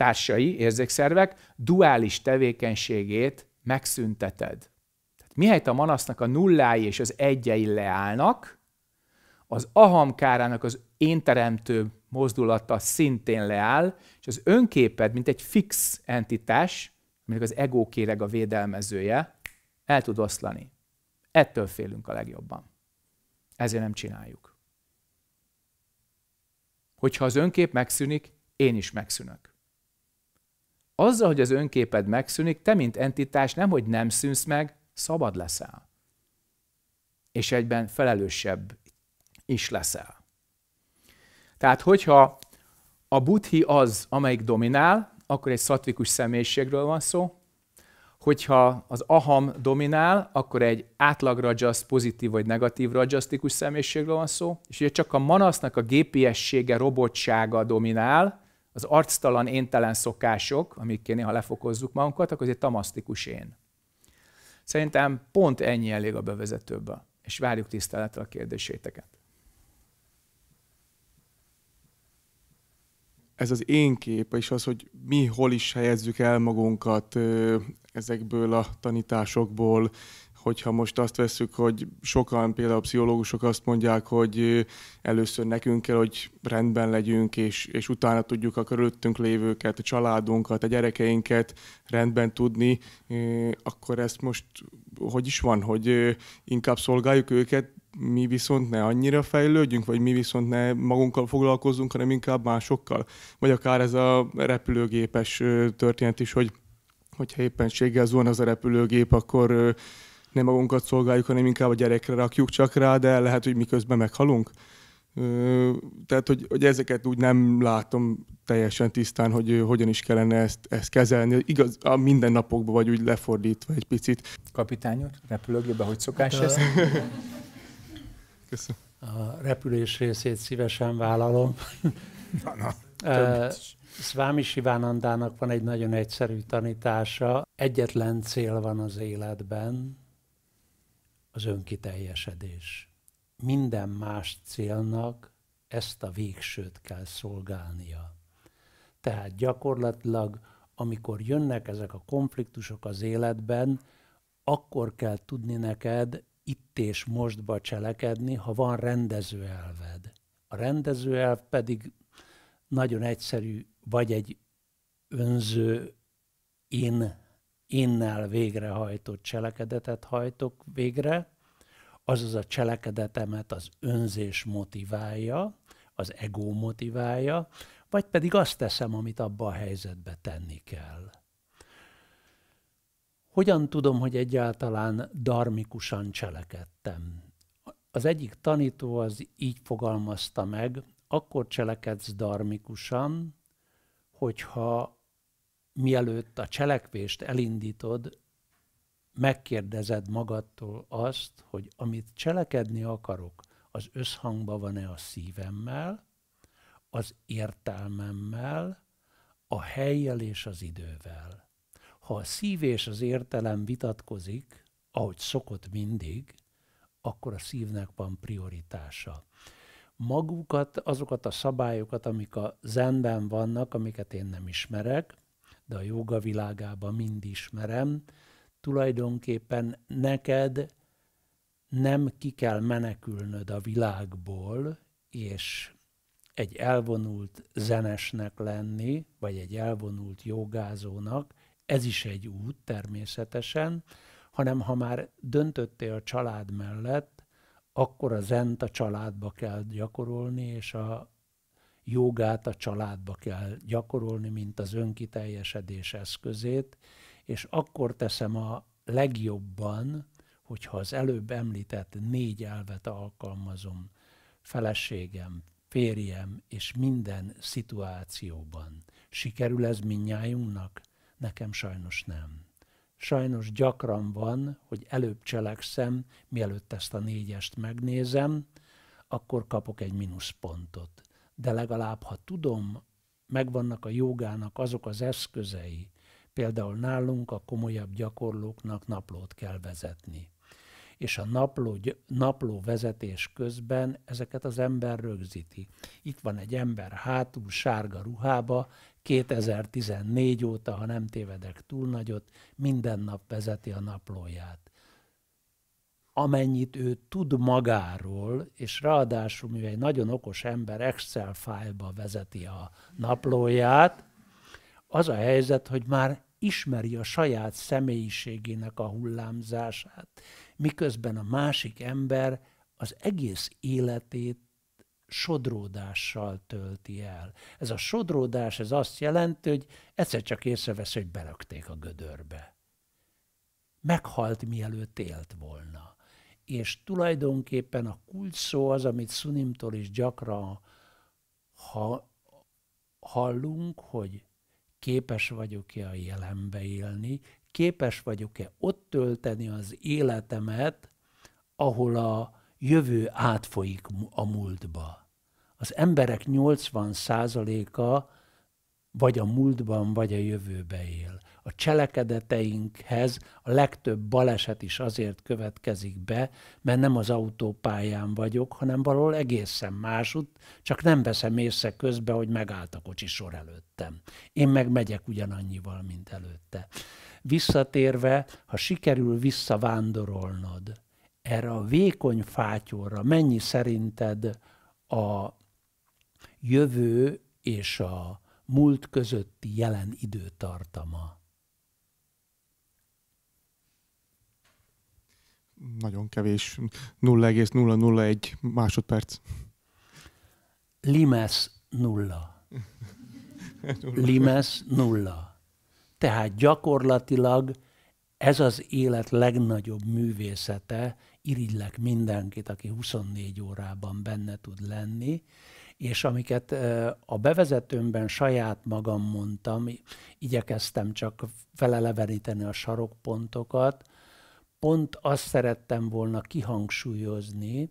társai, érzékszervek duális tevékenységét megszünteted. Tehát mihelyt a manasznak a nullái és az egyei leállnak, az ahamkárának az én teremtő mozdulata szintén leáll, és az önképed, mint egy fix entitás, aminek az egókéreg a védelmezője, el tud oszlani. Ettől félünk a legjobban. Ezért nem csináljuk. Hogyha az önkép megszűnik, én is megszűnök. Azzal, hogy az önképed megszűnik, te, mint entitás, nemhogy nem szűnsz meg, szabad leszel. És egyben felelősebb is leszel. Tehát, hogyha a buddhi az, amelyik dominál, akkor egy szatvikus személyiségről van szó, hogyha az aham dominál, akkor egy átlag rajaszt, pozitív vagy negatív rajasztikus személyiségről van szó, és ugye csak a manasznak a gépiessége, robotsága dominál, az arctalan, éntelen szokások, amikkel néha lefokozzuk magunkat, akkor ez egy tamasztikus én. Szerintem pont ennyi elég a bevezetőbe, és várjuk tisztelettel a kérdéséteket. Ez az én kép, és az, hogy mi hol is helyezzük el magunkat ezekből a tanításokból, hogyha most azt veszük, hogy sokan, például a pszichológusok azt mondják, hogy először nekünk kell, hogy rendben legyünk, és, és utána tudjuk a körülöttünk lévőket, a családunkat, a gyerekeinket rendben tudni, akkor ezt most hogy is van, hogy inkább szolgáljuk őket, mi viszont ne annyira fejlődjünk, vagy mi viszont ne magunkkal foglalkozzunk, hanem inkább másokkal. Vagy akár ez a repülőgépes történet is, hogy hogyha éppenséggel zuhan az a repülőgép, akkor nem magunkat szolgáljuk, hanem inkább a gyerekre rakjuk csak rá, de lehet, hogy miközben meghalunk. Tehát, hogy, hogy ezeket úgy nem látom teljesen tisztán, hogy hogyan is kellene ezt, ezt kezelni. Igaz, a mindennapokban vagy úgy lefordítva egy picit. Kapitányod, repülőgébe hogy szokás hát, ez? Köszönöm. A repülés részét szívesen vállalom. Na, na, többet is. Szvámi Sivánandának van egy nagyon egyszerű tanítása. Egyetlen cél van az életben, az önkiteljesedés. Minden más célnak ezt a végsőt kell szolgálnia. Tehát gyakorlatilag, amikor jönnek ezek a konfliktusok az életben, akkor kell tudni neked itt és mostba cselekedni, ha van rendező elved. A rendező elv pedig nagyon egyszerű, vagy egy önző én innel végrehajtott cselekedetet hajtok végre, azaz a cselekedetemet az önzés motiválja, az ego motiválja, vagy pedig azt teszem, amit abba a helyzetbe tenni kell. Hogyan tudom, hogy egyáltalán darmikusan cselekedtem? Az egyik tanító az így fogalmazta meg, akkor cselekedsz darmikusan, hogyha mielőtt a cselekvést elindítod, megkérdezed magadtól azt, hogy amit cselekedni akarok, az összhangban van-e a szívemmel, az értelmemmel, a helyjel és az idővel. Ha a szív és az értelem vitatkozik, ahogy szokott mindig, akkor a szívnek van prioritása. Magukat, azokat a szabályokat, amik a zenben vannak, amiket én nem ismerek, de a joga világában mind ismerem, tulajdonképpen neked nem ki kell menekülnöd a világból, és egy elvonult zenesnek lenni, vagy egy elvonult jogázónak, ez is egy út természetesen, hanem ha már döntöttél a család mellett, akkor a zent a családba kell gyakorolni, és a jogát a családba kell gyakorolni, mint az önkiteljesedés eszközét, és akkor teszem a legjobban, hogyha az előbb említett négy elvet alkalmazom feleségem, férjem és minden szituációban. Sikerül ez minnyájunknak? Nekem sajnos nem. Sajnos gyakran van, hogy előbb cselekszem, mielőtt ezt a négyest megnézem, akkor kapok egy mínuszpontot de legalább ha tudom, megvannak a jogának azok az eszközei, például nálunk a komolyabb gyakorlóknak naplót kell vezetni. És a napló, napló vezetés közben ezeket az ember rögzíti. Itt van egy ember hátul sárga ruhába, 2014 óta, ha nem tévedek túl nagyot, minden nap vezeti a naplóját amennyit ő tud magáról, és ráadásul, mivel egy nagyon okos ember Excel fájlba vezeti a naplóját, az a helyzet, hogy már ismeri a saját személyiségének a hullámzását, miközben a másik ember az egész életét sodródással tölti el. Ez a sodródás, ez azt jelenti, hogy egyszer csak észrevesz, hogy belökték a gödörbe. Meghalt, mielőtt élt volna és tulajdonképpen a kulcs szó az, amit Szunimtól is gyakran ha, hallunk, hogy képes vagyok-e a jelenbe élni, képes vagyok-e ott tölteni az életemet, ahol a jövő átfolyik a múltba. Az emberek 80%-a vagy a múltban, vagy a jövőbe él a cselekedeteinkhez a legtöbb baleset is azért következik be, mert nem az autópályán vagyok, hanem valahol egészen másutt, csak nem veszem észre közbe, hogy megállt a kocsi sor előttem. Én meg megyek ugyanannyival, mint előtte. Visszatérve, ha sikerül visszavándorolnod, erre a vékony fátyolra mennyi szerinted a jövő és a múlt közötti jelen időtartama? nagyon kevés, 0,001 másodperc. Limes nulla. Limes nulla. Tehát gyakorlatilag ez az élet legnagyobb művészete, irigylek mindenkit, aki 24 órában benne tud lenni, és amiket a bevezetőmben saját magam mondtam, igyekeztem csak feleleveníteni a sarokpontokat, pont azt szerettem volna kihangsúlyozni,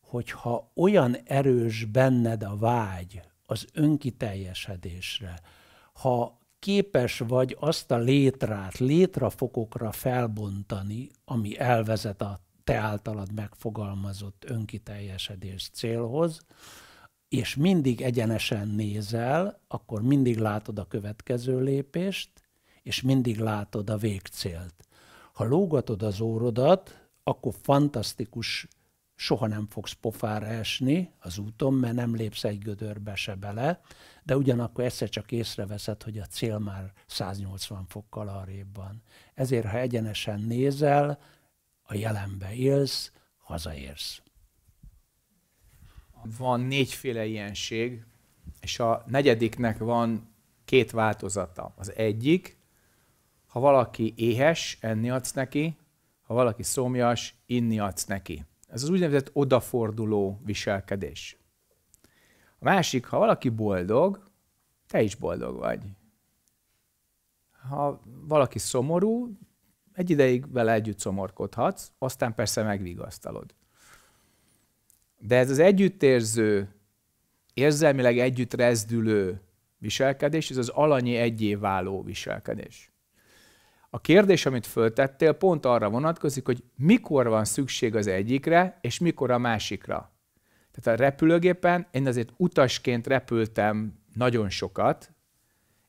hogy ha olyan erős benned a vágy az önkiteljesedésre, ha képes vagy azt a létrát létrafokokra felbontani, ami elvezet a te általad megfogalmazott önkiteljesedés célhoz, és mindig egyenesen nézel, akkor mindig látod a következő lépést, és mindig látod a végcélt. Ha lógatod az órodat, akkor fantasztikus, soha nem fogsz pofára esni az úton, mert nem lépsz egy gödörbe se bele, de ugyanakkor egyszer csak észreveszed, hogy a cél már 180 fokkal arrébb van. Ezért, ha egyenesen nézel, a jelenbe élsz, hazaérsz. Van négyféle ilyenség, és a negyediknek van két változata. Az egyik, ha valaki éhes, enni adsz neki, ha valaki szomjas, inni adsz neki. Ez az úgynevezett odaforduló viselkedés. A másik, ha valaki boldog, te is boldog vagy. Ha valaki szomorú, egy ideig vele együtt szomorkodhatsz, aztán persze megvigasztalod. De ez az együttérző, érzelmileg együtt rezdülő viselkedés, ez az alanyi egyéváló viselkedés. A kérdés, amit föltettél, pont arra vonatkozik, hogy mikor van szükség az egyikre, és mikor a másikra. Tehát a repülőgépen én azért utasként repültem nagyon sokat,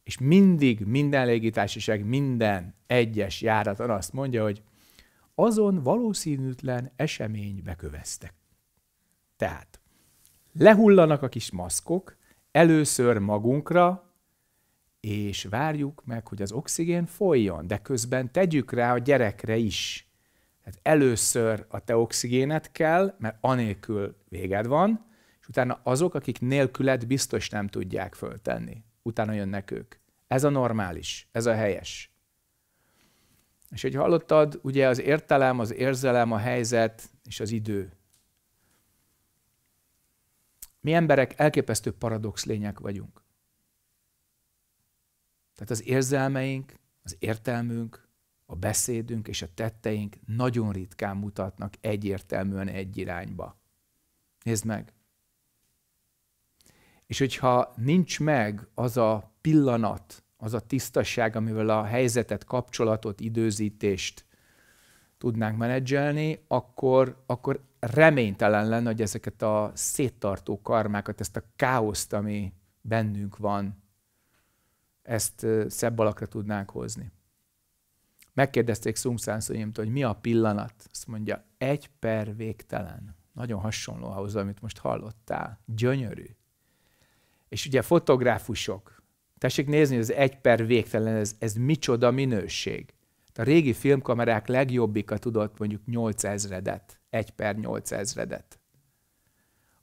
és mindig minden légitársaság, minden egyes járaton azt mondja, hogy azon valószínűtlen esemény beköveztek. Tehát lehullanak a kis maszkok, először magunkra, és várjuk meg, hogy az oxigén folyjon, de közben tegyük rá a gyerekre is. Tehát először a te oxigénet kell, mert anélkül véged van, és utána azok, akik nélküled biztos nem tudják föltenni. Utána jönnek ők. Ez a normális, ez a helyes. És hogy hallottad, ugye az értelem, az érzelem, a helyzet és az idő. Mi emberek elképesztő paradox lények vagyunk. Tehát az érzelmeink, az értelmünk, a beszédünk és a tetteink nagyon ritkán mutatnak egyértelműen egy irányba. Nézd meg! És hogyha nincs meg az a pillanat, az a tisztasság, amivel a helyzetet, kapcsolatot, időzítést tudnánk menedzselni, akkor, akkor reménytelen lenne, hogy ezeket a széttartó karmákat, ezt a káoszt, ami bennünk van, ezt szebb alakra tudnánk hozni. Megkérdezték Szumszánszonyimt, hogy mi a pillanat. Azt mondja, egy per végtelen. Nagyon hasonló ahhoz, amit most hallottál. Gyönyörű. És ugye fotográfusok, tessék nézni, hogy az egy per végtelen, ez, ez micsoda minőség. Hát a régi filmkamerák legjobbika tudott mondjuk 8000-et, egy per 8000-et.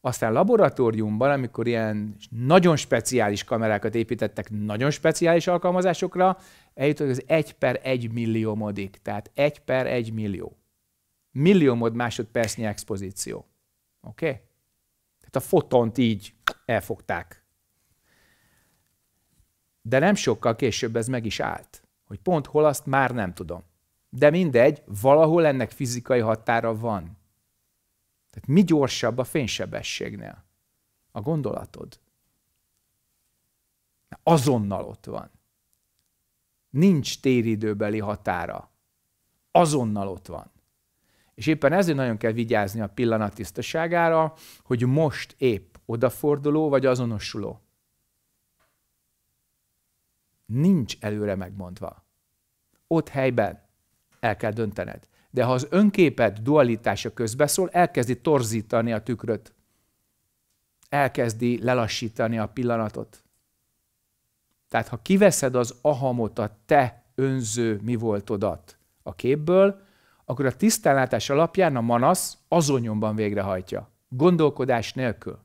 Aztán laboratóriumban, amikor ilyen nagyon speciális kamerákat építettek nagyon speciális alkalmazásokra, eljutott az 1 per 1 modik, tehát 1 per 1 millió. millió mod másodpercnyi expozíció. Oké? Okay? Tehát a fotont így elfogták. De nem sokkal később ez meg is állt. Hogy pont hol azt már nem tudom. De mindegy, valahol ennek fizikai határa van. Tehát mi gyorsabb a fénysebességnél? A gondolatod. Azonnal ott van. Nincs téridőbeli határa. Azonnal ott van. És éppen ezért nagyon kell vigyázni a pillanat tisztaságára, hogy most épp odaforduló vagy azonosuló. Nincs előre megmondva. Ott helyben el kell döntened. De ha az önképed dualitása közbeszól, elkezdi torzítani a tükröt. Elkezdi lelassítani a pillanatot. Tehát ha kiveszed az ahamot, a te önző mi voltodat a képből, akkor a tisztánlátás alapján a manasz azonnyomban végrehajtja. Gondolkodás nélkül.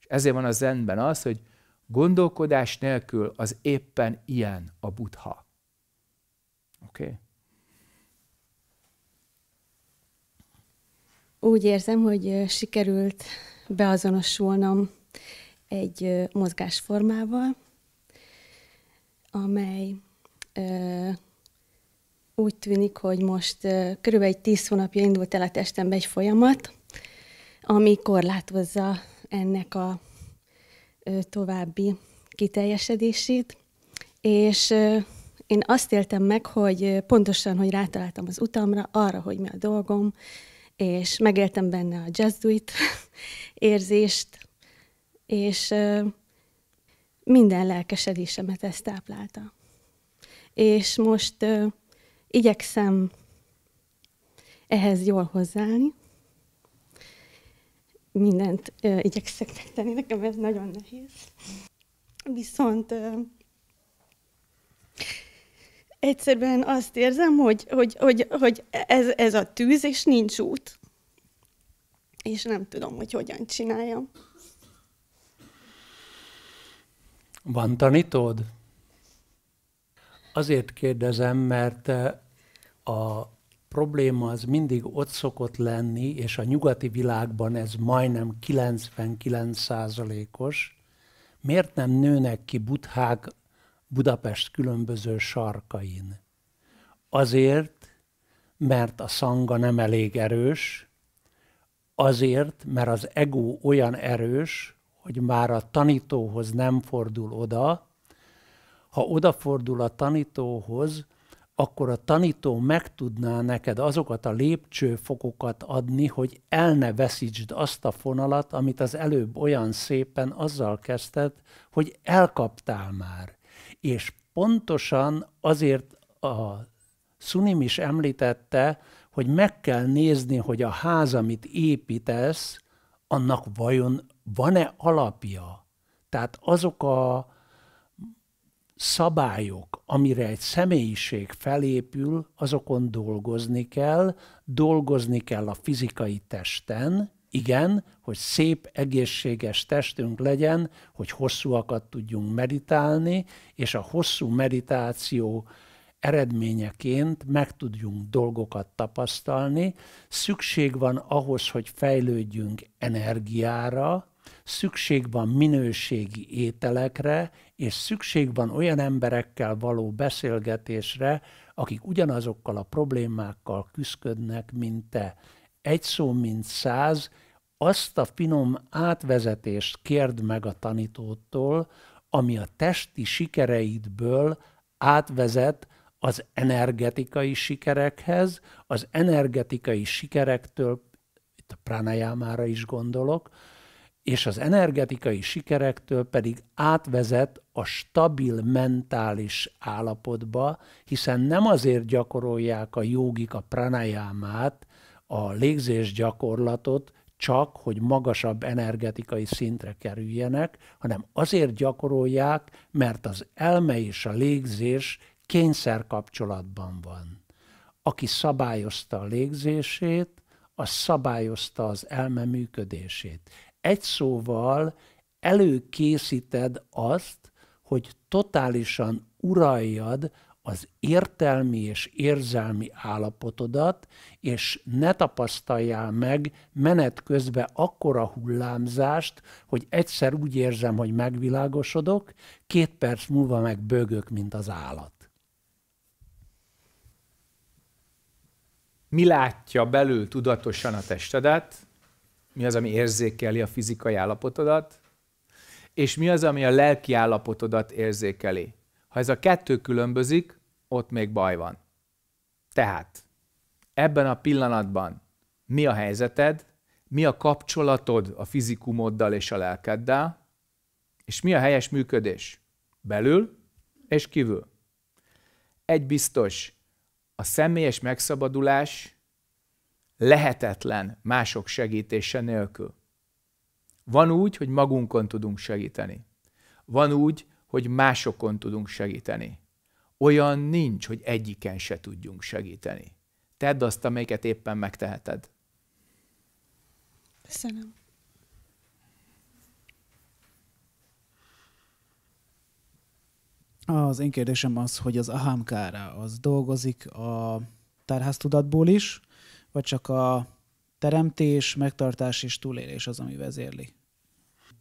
És ezért van a zenben az, hogy gondolkodás nélkül az éppen ilyen a Buddha. Oké? Okay? Úgy érzem, hogy sikerült beazonosulnom egy mozgásformával, amely ö, úgy tűnik, hogy most ö, körülbelül egy tíz hónapja indult el a testembe egy folyamat, ami korlátozza ennek a ö, további kiteljesedését, és ö, én azt éltem meg, hogy pontosan, hogy rátaláltam az utamra, arra, hogy mi a dolgom, és megéltem benne a jazzuit érzést, és minden lelkesedésemet ezt táplálta. És most igyekszem ehhez jól hozzáállni. Mindent ö, igyekszek megtenni, nekem ez nagyon nehéz. Viszont ö, egyszerűen azt érzem, hogy, hogy, hogy, hogy ez, ez a tűz, és nincs út. És nem tudom, hogy hogyan csináljam. Van tanítód? Azért kérdezem, mert eh, a probléma az mindig ott szokott lenni, és a nyugati világban ez majdnem 99 százalékos. Miért nem nőnek ki buthák Budapest különböző sarkain. Azért, mert a szanga nem elég erős, azért, mert az ego olyan erős, hogy már a tanítóhoz nem fordul oda, ha odafordul a tanítóhoz, akkor a tanító meg tudná neked azokat a lépcsőfokokat adni, hogy el ne veszítsd azt a fonalat, amit az előbb olyan szépen azzal kezdted, hogy elkaptál már és pontosan azért a Szunim is említette, hogy meg kell nézni, hogy a ház, amit építesz, annak vajon van-e alapja? Tehát azok a szabályok, amire egy személyiség felépül, azokon dolgozni kell, dolgozni kell a fizikai testen, igen, hogy szép, egészséges testünk legyen, hogy hosszúakat tudjunk meditálni, és a hosszú meditáció eredményeként meg tudjunk dolgokat tapasztalni. Szükség van ahhoz, hogy fejlődjünk energiára, szükség van minőségi ételekre, és szükség van olyan emberekkel való beszélgetésre, akik ugyanazokkal a problémákkal küzdködnek, mint te. Egy szó, mint száz, azt a finom átvezetést kérd meg a tanítótól, ami a testi sikereidből átvezet az energetikai sikerekhez, az energetikai sikerektől, itt a pranayamára is gondolok, és az energetikai sikerektől pedig átvezet a stabil mentális állapotba, hiszen nem azért gyakorolják a jogik a pranayámát, a légzés gyakorlatot, csak, hogy magasabb energetikai szintre kerüljenek, hanem azért gyakorolják, mert az elme és a légzés kényszer kapcsolatban van. Aki szabályozta a légzését, az szabályozta az elme működését. Egy szóval előkészíted azt, hogy totálisan uraljad az értelmi és érzelmi állapotodat, és ne tapasztaljál meg menet közben akkora hullámzást, hogy egyszer úgy érzem, hogy megvilágosodok, két perc múlva meg bögök, mint az állat. Mi látja belül tudatosan a testedet, mi az, ami érzékeli a fizikai állapotodat, és mi az, ami a lelki állapotodat érzékeli ha ez a kettő különbözik, ott még baj van. Tehát ebben a pillanatban mi a helyzeted, mi a kapcsolatod a fizikumoddal és a lelkeddel, és mi a helyes működés belül és kívül. Egy biztos, a személyes megszabadulás lehetetlen mások segítése nélkül. Van úgy, hogy magunkon tudunk segíteni. Van úgy, hogy másokon tudunk segíteni. Olyan nincs, hogy egyiken se tudjunk segíteni. Tedd azt, amelyiket éppen megteheted. Köszönöm. Az én kérdésem az, hogy az ahamkára az dolgozik a tárháztudatból is, vagy csak a teremtés, megtartás és túlélés az, ami vezérli?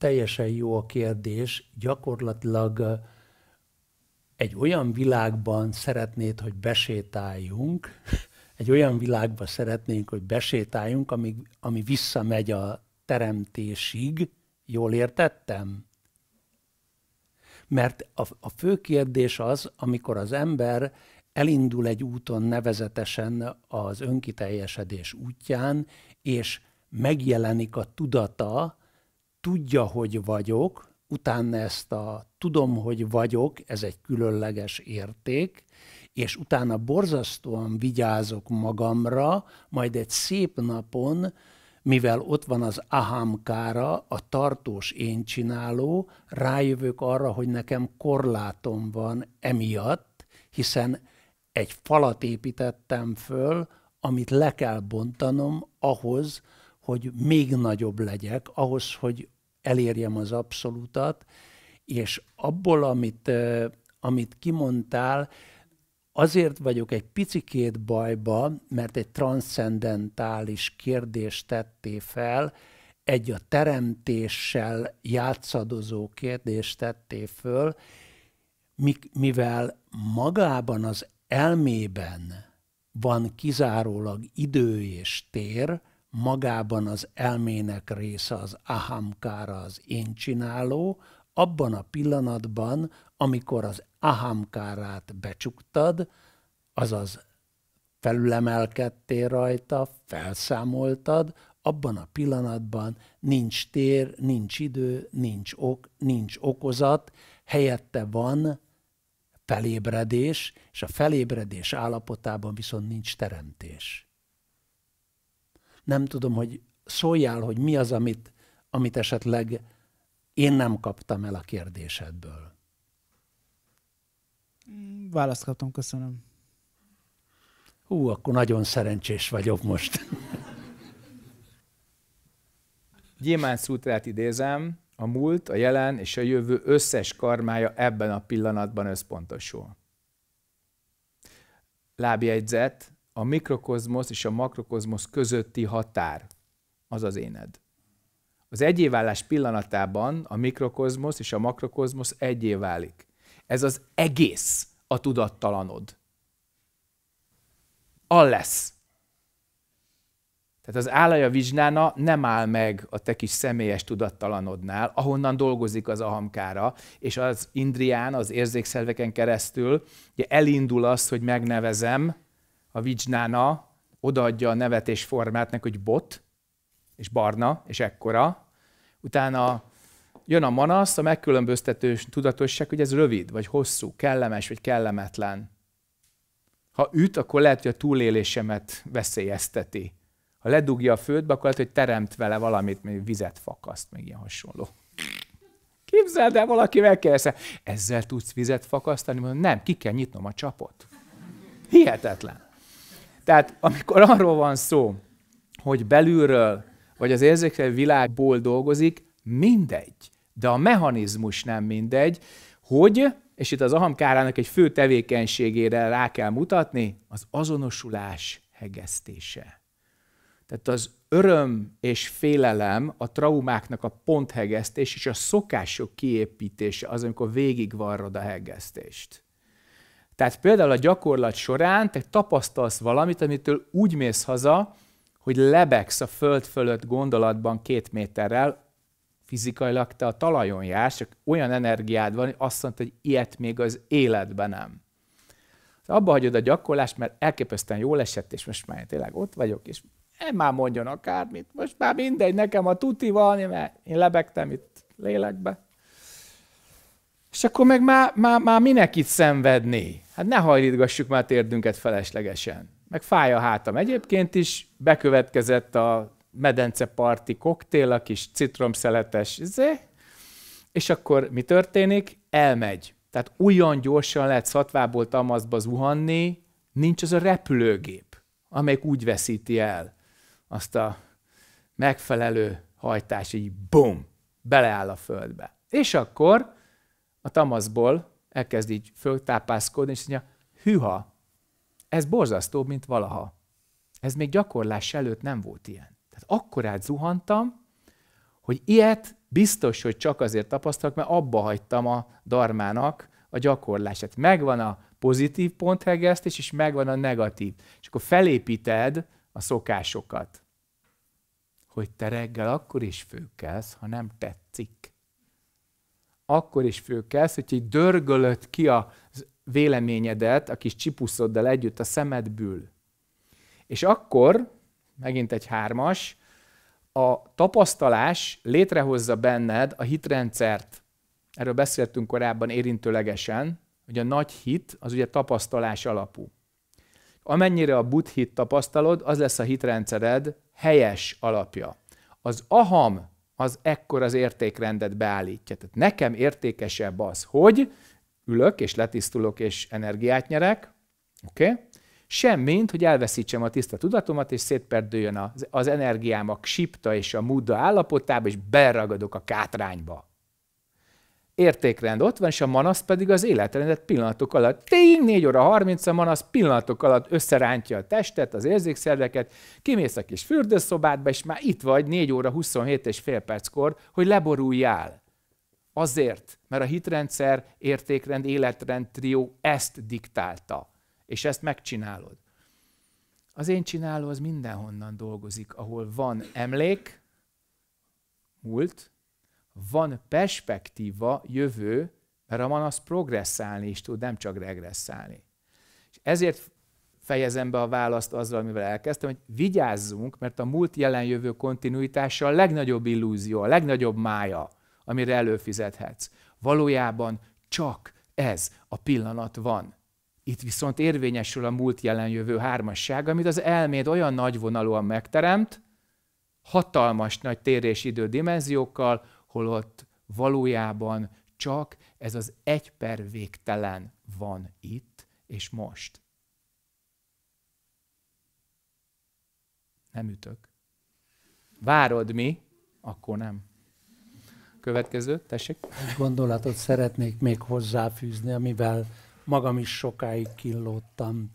teljesen jó a kérdés. Gyakorlatilag egy olyan világban szeretnéd, hogy besétáljunk, egy olyan világban szeretnénk, hogy besétáljunk, ami, ami visszamegy a teremtésig. Jól értettem? Mert a, a fő kérdés az, amikor az ember elindul egy úton nevezetesen az önkiteljesedés útján, és megjelenik a tudata, tudja, hogy vagyok, utána ezt a tudom, hogy vagyok, ez egy különleges érték, és utána borzasztóan vigyázok magamra, majd egy szép napon, mivel ott van az ahamkára, a tartós én csináló, rájövök arra, hogy nekem korlátom van emiatt, hiszen egy falat építettem föl, amit le kell bontanom ahhoz, hogy még nagyobb legyek, ahhoz, hogy elérjem az abszolútat, és abból, amit, amit kimondtál, azért vagyok egy picikét bajba, mert egy transzcendentális kérdést tettél fel, egy a teremtéssel játszadozó kérdést tetté föl, mivel magában az elmében van kizárólag idő és tér, magában az elmének része az ahamkára, az én csináló, abban a pillanatban, amikor az ahamkárát becsuktad, azaz felülemelkedtél rajta, felszámoltad, abban a pillanatban nincs tér, nincs idő, nincs ok, nincs okozat, helyette van felébredés, és a felébredés állapotában viszont nincs teremtés nem tudom, hogy szóljál, hogy mi az, amit, amit esetleg én nem kaptam el a kérdésedből. Választ kaptam, köszönöm. Hú, akkor nagyon szerencsés vagyok most. Gyémán Szútrát idézem, a múlt, a jelen és a jövő összes karmája ebben a pillanatban összpontosul. Lábjegyzet, a mikrokozmosz és a makrokozmosz közötti határ az az éned. Az egyévállás pillanatában a mikrokozmosz és a makrokozmosz egyé válik. Ez az egész a tudattalanod. Al lesz. Tehát az állaja vizsnána nem áll meg a te kis személyes tudattalanodnál, ahonnan dolgozik az ahamkára, és az indrián, az érzékszerveken keresztül ugye elindul az, hogy megnevezem, a Vijnana odaadja a nevetés és formátnak, hogy bot, és barna, és ekkora. Utána jön a manasz, a megkülönböztető tudatosság, hogy ez rövid, vagy hosszú, kellemes, vagy kellemetlen. Ha üt, akkor lehet, hogy a túlélésemet veszélyezteti. Ha ledugja a földbe, akkor lehet, hogy teremt vele valamit, mint vizet fakaszt, meg ilyen hasonló. Képzeld el, valaki megkérdezte, ezzel tudsz vizet fakasztani? Mondom, nem, ki kell nyitnom a csapot. Hihetetlen. Tehát amikor arról van szó, hogy belülről vagy az érzékelő világból dolgozik, mindegy. De a mechanizmus nem mindegy, hogy, és itt az ahamkárának egy fő tevékenységére rá kell mutatni, az azonosulás hegesztése. Tehát az öröm és félelem, a traumáknak a ponthegesztés és a szokások kiépítése az, amikor végigvarrod a hegesztést. Tehát például a gyakorlat során te tapasztalsz valamit, amitől úgy mész haza, hogy lebegsz a föld fölött gondolatban két méterrel, fizikailag te a talajon jársz, csak olyan energiád van, hogy azt mondta, hogy ilyet még az életben nem. Hát abba hagyod a gyakorlást, mert elképesztően jól esett, és most már tényleg ott vagyok, és nem eh, már mondjon akármit, most már mindegy, nekem a tuti van, mert én lebegtem itt lélekbe. És akkor meg már, már, már minek itt szenvedni? Hát ne hajlítgassuk már térdünket feleslegesen. Meg fáj a hátam egyébként is, bekövetkezett a medenceparti koktél, a kis citromszeletes, zé, és akkor mi történik? Elmegy. Tehát olyan gyorsan lehet szatvából tamaszba zuhanni, nincs az a repülőgép, amelyik úgy veszíti el azt a megfelelő hajtás, így bum, beleáll a földbe. És akkor a tamaszból elkezd így föltápászkodni, és mondja, hűha, ez borzasztóbb, mint valaha. Ez még gyakorlás előtt nem volt ilyen. Tehát akkorát zuhantam, hogy ilyet biztos, hogy csak azért tapasztalok, mert abba hagytam a darmának a gyakorlását. Megvan a pozitív ponthegesztés, és megvan a negatív. És akkor felépíted a szokásokat. Hogy te reggel akkor is főkelsz, ha nem tetszik akkor is főkelsz, hogy így dörgölöd ki a véleményedet, a kis csipuszoddal együtt a szemedből. És akkor, megint egy hármas, a tapasztalás létrehozza benned a hitrendszert. Erről beszéltünk korábban érintőlegesen, hogy a nagy hit az ugye tapasztalás alapú. Amennyire a buddhit tapasztalod, az lesz a hitrendszered helyes alapja. Az aham az ekkor az értékrendet beállítja. Tehát nekem értékesebb az, hogy ülök és letisztulok és energiát nyerek, oké? Okay? Semmint, hogy elveszítsem a tiszta tudatomat, és szétperdőjön az, az energiám a ksipta és a muda állapotába, és beragadok a kátrányba értékrend ott van, és a manasz pedig az életrendet pillanatok alatt, tény, 4 óra 30 a manasz pillanatok alatt összerántja a testet, az érzékszerveket, kimész a kis fürdőszobádba, és már itt vagy 4 óra 27 és fél perckor, hogy leboruljál. Azért, mert a hitrendszer, értékrend, életrend trió ezt diktálta, és ezt megcsinálod. Az én csináló az mindenhonnan dolgozik, ahol van emlék, múlt, van perspektíva, jövő, mert a man az progresszálni is tud, nem csak regresszálni. És ezért fejezem be a választ azzal, amivel elkezdtem, hogy vigyázzunk, mert a múlt jelen jövő kontinuitása a legnagyobb illúzió, a legnagyobb mája, amire előfizethetsz. Valójában csak ez a pillanat van. Itt viszont érvényesül a múlt jelen jövő hármasság, amit az elméd olyan nagyvonalúan megteremt, hatalmas nagy térés idő dimenziókkal, holott valójában csak ez az egy per végtelen van itt és most. Nem ütök. Várod mi, akkor nem. Következő, tessék. Egy gondolatot szeretnék még hozzáfűzni, amivel magam is sokáig killódtam.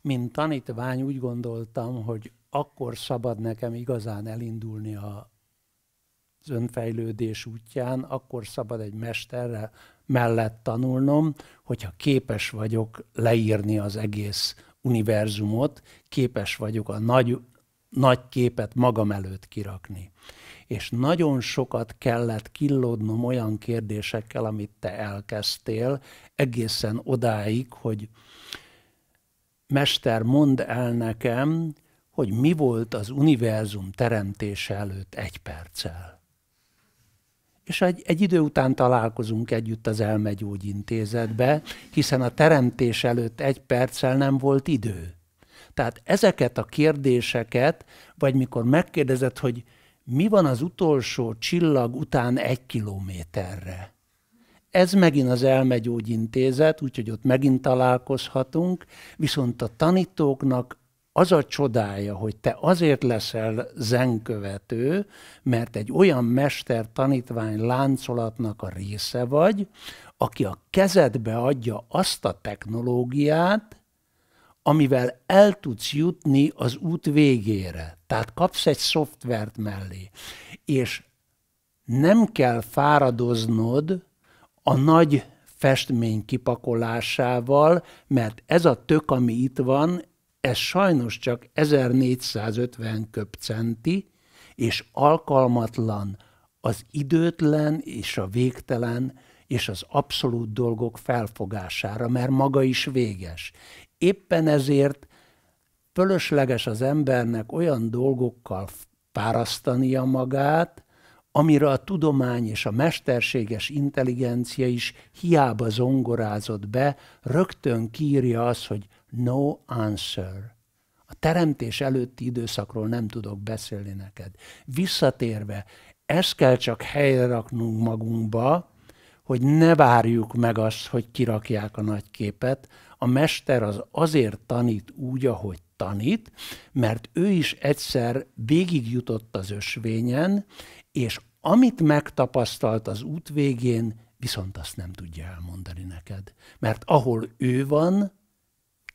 Mint tanítvány úgy gondoltam, hogy akkor szabad nekem igazán elindulni a az önfejlődés útján, akkor szabad egy mesterre mellett tanulnom, hogyha képes vagyok leírni az egész univerzumot, képes vagyok a nagy, nagy képet magam előtt kirakni. És nagyon sokat kellett killódnom olyan kérdésekkel, amit te elkezdtél, egészen odáig, hogy Mester, mondd el nekem, hogy mi volt az univerzum teremtése előtt egy perccel és egy, egy idő után találkozunk együtt az elmegyógyintézetbe, hiszen a teremtés előtt egy perccel nem volt idő. Tehát ezeket a kérdéseket, vagy mikor megkérdezed, hogy mi van az utolsó csillag után egy kilométerre? Ez megint az elmegyógyintézet, úgyhogy ott megint találkozhatunk, viszont a tanítóknak az a csodája, hogy te azért leszel zenkövető, mert egy olyan mester-tanítvány láncolatnak a része vagy, aki a kezedbe adja azt a technológiát, amivel el tudsz jutni az út végére. Tehát kapsz egy szoftvert mellé, és nem kell fáradoznod a nagy festmény kipakolásával, mert ez a tök, ami itt van, ez sajnos csak 1450 köpcenti, és alkalmatlan az időtlen és a végtelen és az abszolút dolgok felfogására, mert maga is véges. Éppen ezért fölösleges az embernek olyan dolgokkal párasztania magát, amire a tudomány és a mesterséges intelligencia is hiába zongorázott be, rögtön kírja az, hogy no answer. A teremtés előtti időszakról nem tudok beszélni neked. Visszatérve, ezt kell csak helyre raknunk magunkba, hogy ne várjuk meg azt, hogy kirakják a nagy képet. A mester az azért tanít úgy, ahogy tanít, mert ő is egyszer végigjutott az ösvényen, és amit megtapasztalt az út végén, viszont azt nem tudja elmondani neked. Mert ahol ő van,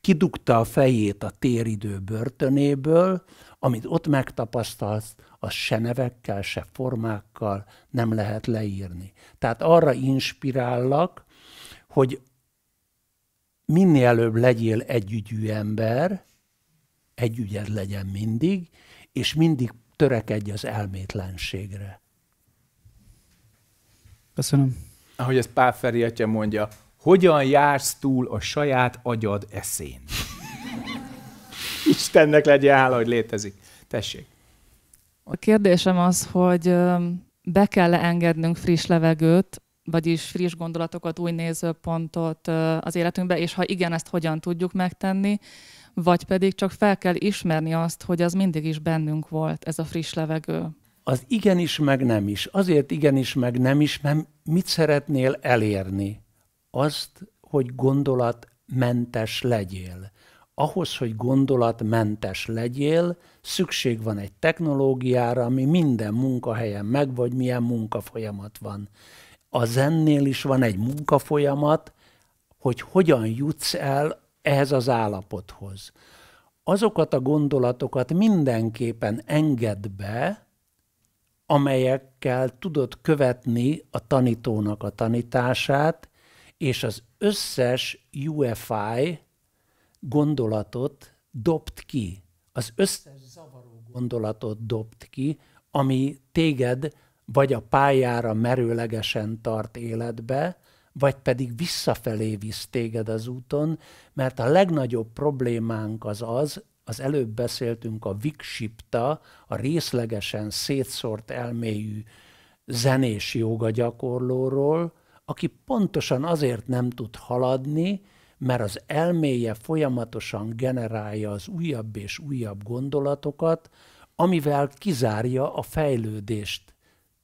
kidugta a fejét a téridő börtönéből, amit ott megtapasztalsz, az se nevekkel, se formákkal nem lehet leírni. Tehát arra inspirállak, hogy minél előbb legyél együgyű ember, együgyed legyen mindig, és mindig törekedj az elmétlenségre. Köszönöm. Ahogy ezt Pál Feri mondja, hogyan jársz túl a saját agyad eszén. Istennek legyen hála, hogy létezik. Tessék. A kérdésem az, hogy be kell engednünk friss levegőt, vagyis friss gondolatokat, új nézőpontot az életünkbe, és ha igen, ezt hogyan tudjuk megtenni, vagy pedig csak fel kell ismerni azt, hogy az mindig is bennünk volt, ez a friss levegő. Az igenis, meg nem is. Azért igenis, meg nem is, mert mit szeretnél elérni? azt, hogy gondolatmentes legyél. Ahhoz, hogy gondolatmentes legyél, szükség van egy technológiára, ami minden munkahelyen meg, vagy milyen munkafolyamat van. A zennél is van egy munkafolyamat, hogy hogyan jutsz el ehhez az állapothoz. Azokat a gondolatokat mindenképpen engedd be, amelyekkel tudod követni a tanítónak a tanítását, és az összes UFI gondolatot dobt ki. Az összes zavaró gondolatot dobt ki, ami téged vagy a pályára merőlegesen tart életbe, vagy pedig visszafelé visz téged az úton, mert a legnagyobb problémánk az az, az előbb beszéltünk a viksipta, a részlegesen szétszórt elméjű zenés joga gyakorlóról, aki pontosan azért nem tud haladni, mert az elméje folyamatosan generálja az újabb és újabb gondolatokat, amivel kizárja a fejlődést.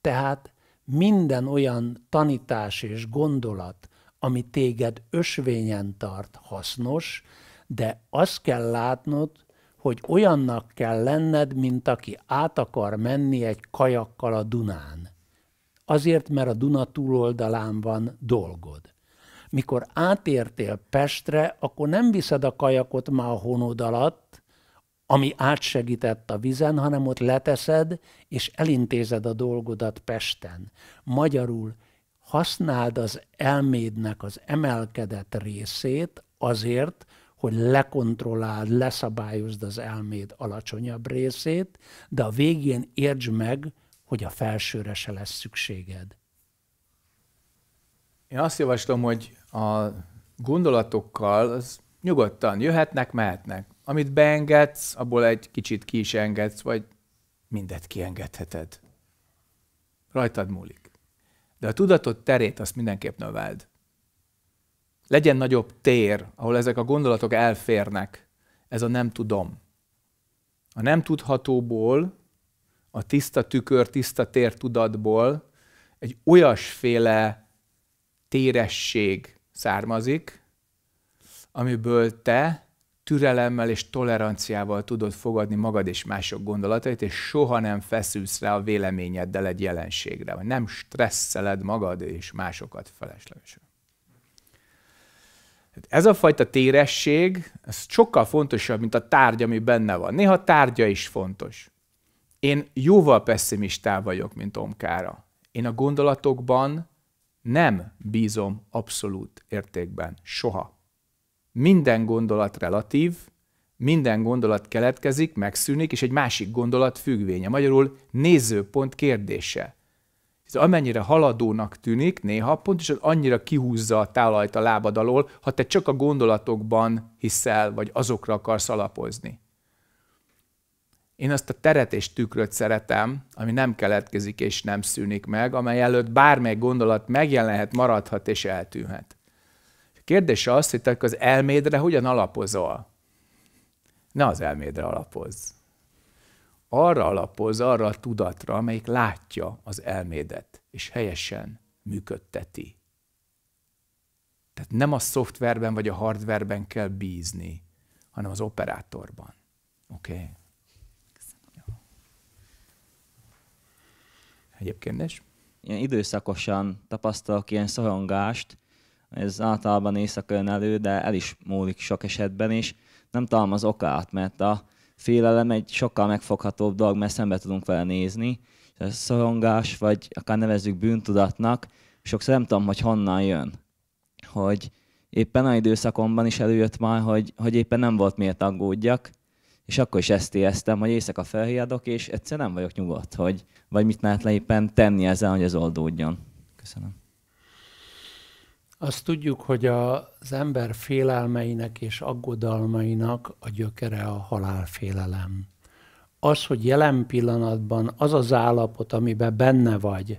Tehát minden olyan tanítás és gondolat, ami téged ösvényen tart, hasznos, de azt kell látnod, hogy olyannak kell lenned, mint aki át akar menni egy kajakkal a Dunán. Azért, mert a Duna túloldalán van dolgod. Mikor átértél Pestre, akkor nem viszed a kajakot már a honod alatt, ami átsegített a vizen, hanem ott leteszed, és elintézed a dolgodat Pesten. Magyarul használd az elmédnek az emelkedett részét azért, hogy lekontrolláld, leszabályozd az elméd alacsonyabb részét, de a végén értsd meg, hogy a felsőre se lesz szükséged. Én azt javaslom, hogy a gondolatokkal az nyugodtan jöhetnek, mehetnek. Amit beengedsz, abból egy kicsit ki is engedsz, vagy mindet kiengedheted. Rajtad múlik. De a tudatod terét azt mindenképp növeld. Legyen nagyobb tér, ahol ezek a gondolatok elférnek. Ez a nem tudom. A nem tudhatóból a tiszta tükör, tiszta tér tudatból egy olyasféle téresség származik, amiből te türelemmel és toleranciával tudod fogadni magad és mások gondolatait, és soha nem feszülsz rá a véleményeddel egy jelenségre, vagy nem stresszeled magad és másokat feleslegesen. Hát ez a fajta téresség, ez sokkal fontosabb, mint a tárgy, ami benne van. Néha tárgya is fontos. Én jóval pessimistább vagyok, mint Omkára. Én a gondolatokban nem bízom abszolút értékben. Soha. Minden gondolat relatív, minden gondolat keletkezik, megszűnik, és egy másik gondolat függvénye. Magyarul nézőpont kérdése. Ez amennyire haladónak tűnik, néha pontosan annyira kihúzza a tálajt a lábad alól, ha te csak a gondolatokban hiszel, vagy azokra akarsz alapozni. Én azt a teret és tükröt szeretem, ami nem keletkezik és nem szűnik meg, amely előtt bármely gondolat megjelenhet, maradhat és eltűnhet. A kérdés az, hogy te az elmédre hogyan alapozol? Ne az elmédre alapozz. Arra alapoz, arra a tudatra, amelyik látja az elmédet, és helyesen működteti. Tehát nem a szoftverben vagy a hardverben kell bízni, hanem az operátorban. Oké? Okay? egyébként is. Ilyen időszakosan tapasztalok ilyen szorongást, ez általában jön elő, de el is múlik sok esetben, is. nem talán az okát, mert a félelem egy sokkal megfoghatóbb dolog, mert szembe tudunk vele nézni. a szorongás, vagy akár nevezzük bűntudatnak, sokszor nem tudom, hogy honnan jön. Hogy éppen a időszakomban is előjött már, hogy, hogy éppen nem volt miért aggódjak, és akkor is ezt éreztem, hogy éjszaka felhiadok, és egyszer nem vagyok nyugodt, hogy vagy mit lehet éppen tenni ezzel, hogy ez oldódjon. Köszönöm. Azt tudjuk, hogy az ember félelmeinek és aggodalmainak a gyökere a halálfélelem. Az, hogy jelen pillanatban az az állapot, amiben benne vagy,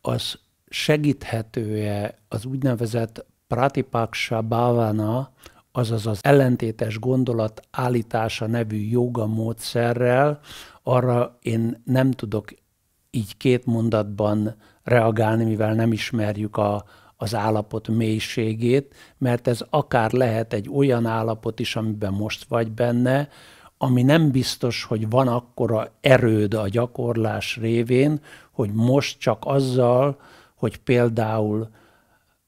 az segíthetője az úgynevezett pratipaksha bhavana, azaz az ellentétes gondolat állítása nevű joga módszerrel, arra én nem tudok így két mondatban reagálni, mivel nem ismerjük a, az állapot mélységét, mert ez akár lehet egy olyan állapot is, amiben most vagy benne, ami nem biztos, hogy van akkora erőd a gyakorlás révén, hogy most csak azzal, hogy például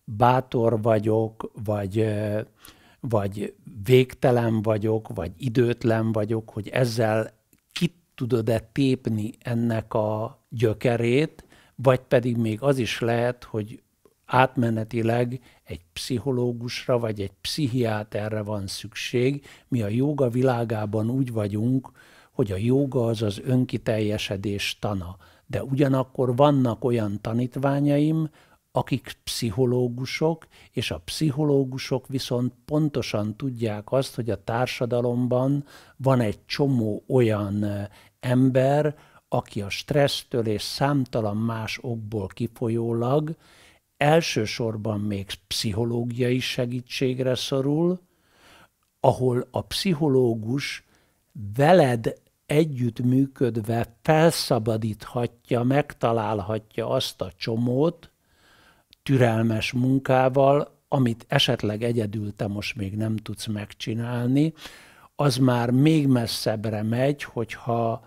bátor vagyok, vagy eh, vagy végtelen vagyok, vagy időtlen vagyok, hogy ezzel ki tudod-e tépni ennek a gyökerét, vagy pedig még az is lehet, hogy átmenetileg egy pszichológusra vagy egy pszichiáterre van szükség. Mi a joga világában úgy vagyunk, hogy a joga az az önkiteljesedés tana. De ugyanakkor vannak olyan tanítványaim, akik pszichológusok, és a pszichológusok viszont pontosan tudják azt, hogy a társadalomban van egy csomó olyan ember, aki a stressztől és számtalan más okból kifolyólag elsősorban még pszichológiai segítségre szorul, ahol a pszichológus veled együttműködve felszabadíthatja, megtalálhatja azt a csomót, türelmes munkával, amit esetleg egyedül te most még nem tudsz megcsinálni, az már még messzebbre megy, hogyha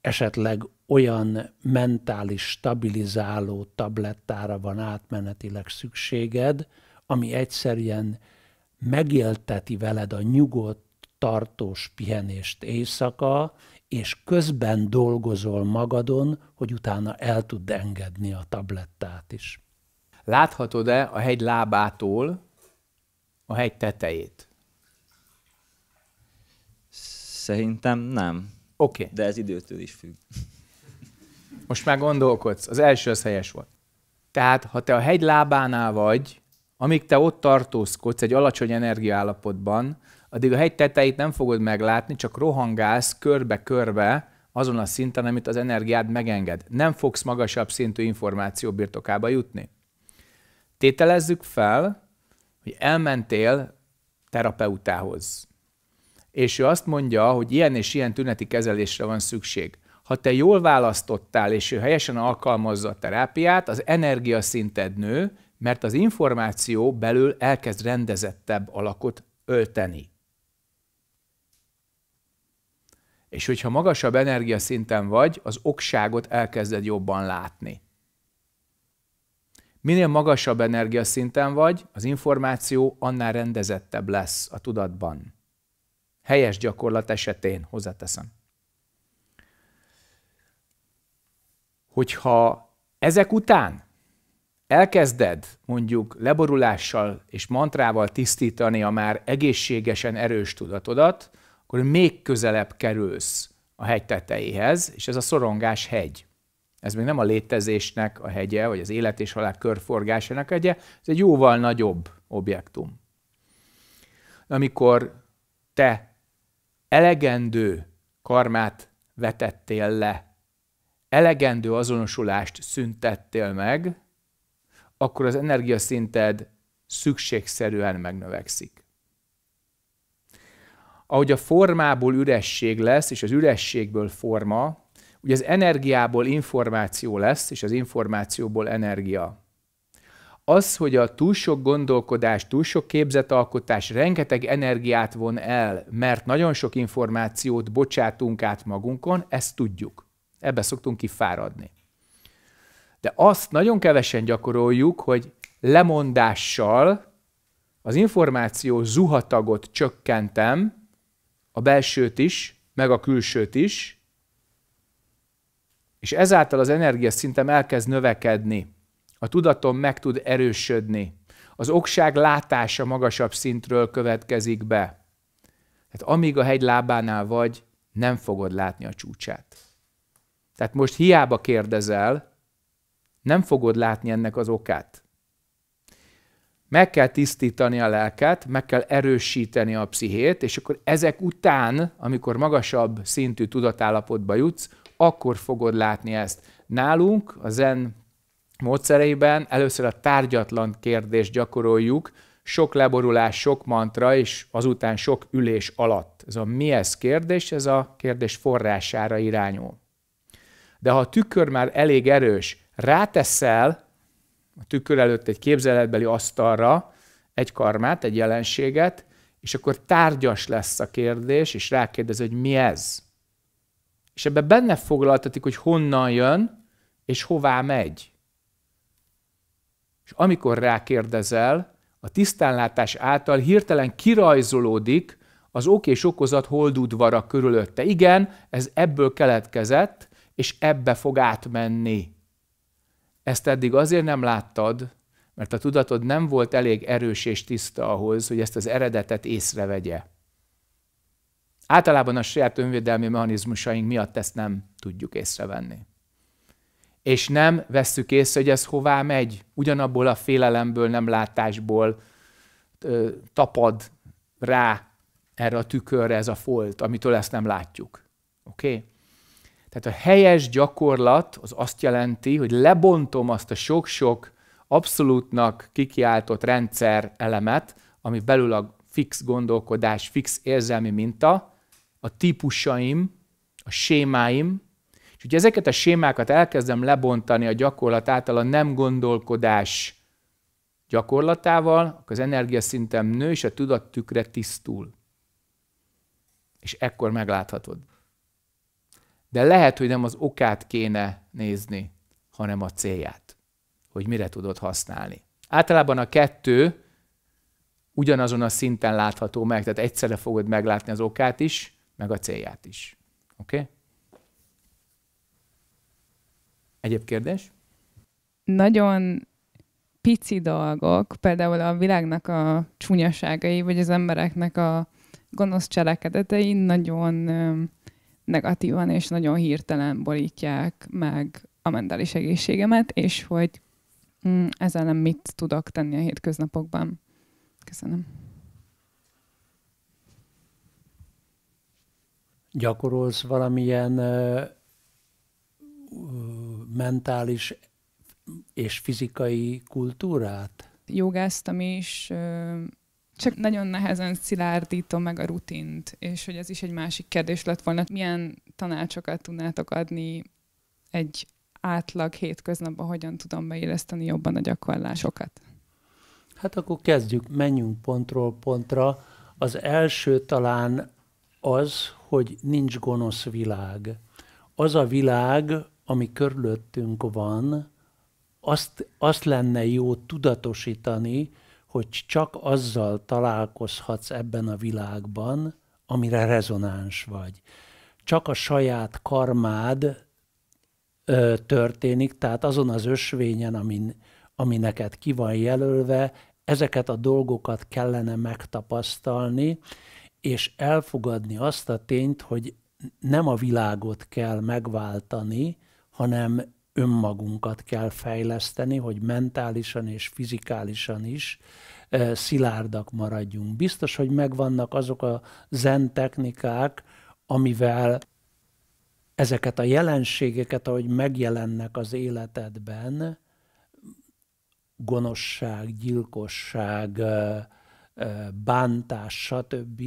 esetleg olyan mentális stabilizáló tablettára van átmenetileg szükséged, ami egyszerűen megélteti veled a nyugodt, tartós pihenést éjszaka, és közben dolgozol magadon, hogy utána el tud engedni a tablettát is. Láthatod-e a hegy lábától a hegy tetejét? Szerintem nem. Oké. Okay. De ez időtől is függ. Most már gondolkodsz. Az első az helyes volt. Tehát, ha te a hegy lábánál vagy, amíg te ott tartózkodsz egy alacsony energiaállapotban, addig a hegy tetejét nem fogod meglátni, csak rohangálsz körbe-körbe azon a szinten, amit az energiád megenged. Nem fogsz magasabb szintű információ birtokába jutni. Tételezzük fel, hogy elmentél terapeutához, és ő azt mondja, hogy ilyen és ilyen tüneti kezelésre van szükség. Ha te jól választottál, és ő helyesen alkalmazza a terápiát, az energiaszinted nő, mert az információ belül elkezd rendezettebb alakot ölteni. És hogyha magasabb energiaszinten vagy, az okságot elkezded jobban látni. Minél magasabb energiaszinten vagy, az információ annál rendezettebb lesz a tudatban. Helyes gyakorlat esetén hozzáteszem. Hogyha ezek után elkezded mondjuk leborulással és mantrával tisztítani a már egészségesen erős tudatodat, akkor még közelebb kerülsz a hegy tetejéhez, és ez a szorongás hegy. Ez még nem a létezésnek a hegye, vagy az élet és halál körforgásának hegye, ez egy jóval nagyobb objektum. Amikor te elegendő karmát vetettél le, elegendő azonosulást szüntettél meg, akkor az energiaszinted szükségszerűen megnövekszik. Ahogy a formából üresség lesz, és az ürességből forma, Ugye az energiából információ lesz, és az információból energia. Az, hogy a túl sok gondolkodás, túl sok képzetalkotás rengeteg energiát von el, mert nagyon sok információt bocsátunk át magunkon, ezt tudjuk. Ebbe szoktunk kifáradni. De azt nagyon kevesen gyakoroljuk, hogy lemondással az információ zuhatagot csökkentem, a belsőt is, meg a külsőt is, és ezáltal az energiaszintem elkezd növekedni, a tudatom meg tud erősödni, az okság látása magasabb szintről következik be. Tehát amíg a hegy lábánál vagy, nem fogod látni a csúcsát. Tehát most hiába kérdezel, nem fogod látni ennek az okát. Meg kell tisztítani a lelket, meg kell erősíteni a pszichét, és akkor ezek után, amikor magasabb szintű tudatállapotba jutsz, akkor fogod látni ezt. Nálunk a zen módszereiben először a tárgyatlan kérdést gyakoroljuk, sok leborulás, sok mantra, és azután sok ülés alatt. Ez a mi ez kérdés, ez a kérdés forrására irányul. De ha a tükör már elég erős, ráteszel a tükör előtt egy képzeletbeli asztalra egy karmát, egy jelenséget, és akkor tárgyas lesz a kérdés, és rákérdez, hogy mi ez. És ebbe benne foglaltatik, hogy honnan jön, és hová megy. És amikor rákérdezel, a tisztánlátás által hirtelen kirajzolódik az ok és okozat holdudvara körülötte. Igen, ez ebből keletkezett, és ebbe fog átmenni. Ezt eddig azért nem láttad, mert a tudatod nem volt elég erős és tiszta ahhoz, hogy ezt az eredetet észrevegye. Általában a saját önvédelmi mechanizmusaink miatt ezt nem tudjuk észrevenni. És nem vesszük észre, hogy ez hová megy. Ugyanabból a félelemből, nem látásból ö, tapad rá erre a tükörre ez a folt, amitől ezt nem látjuk. Oké? Okay? Tehát a helyes gyakorlat az azt jelenti, hogy lebontom azt a sok-sok abszolútnak kikiáltott rendszer elemet, ami belül a fix gondolkodás, fix érzelmi minta, a típusaim, a sémáim, és hogy ezeket a sémákat elkezdem lebontani a gyakorlat által a nem gondolkodás gyakorlatával, akkor az energiaszintem nő, és a tudattükre tisztul. És ekkor megláthatod. De lehet, hogy nem az okát kéne nézni, hanem a célját, hogy mire tudod használni. Általában a kettő ugyanazon a szinten látható meg, tehát egyszerre fogod meglátni az okát is, meg a célját is. Oké? Okay? Egyéb kérdés? Nagyon pici dolgok, például a világnak a csúnyaságai, vagy az embereknek a gonosz cselekedetei nagyon negatívan és nagyon hirtelen borítják meg a mentális egészségemet, és hogy mm, ezzel nem mit tudok tenni a hétköznapokban. Köszönöm. gyakorolsz valamilyen mentális és fizikai kultúrát? Jogáztam is, csak nagyon nehezen szilárdítom meg a rutint, és hogy ez is egy másik kérdés lett volna. Milyen tanácsokat tudnátok adni egy átlag hétköznapban, hogyan tudom beilleszteni jobban a gyakorlásokat? Hát akkor kezdjük, menjünk pontról pontra. Az első talán az, hogy nincs gonosz világ. Az a világ, ami körülöttünk van, azt, azt lenne jó tudatosítani, hogy csak azzal találkozhatsz ebben a világban, amire rezonáns vagy. Csak a saját karmád ö, történik, tehát azon az ösvényen, amin, ami neked ki van jelölve, ezeket a dolgokat kellene megtapasztalni, és elfogadni azt a tényt, hogy nem a világot kell megváltani, hanem önmagunkat kell fejleszteni, hogy mentálisan és fizikálisan is e, szilárdak maradjunk. Biztos, hogy megvannak azok a zen technikák, amivel ezeket a jelenségeket, ahogy megjelennek az életedben, gonoszság, gyilkosság, bántás, stb.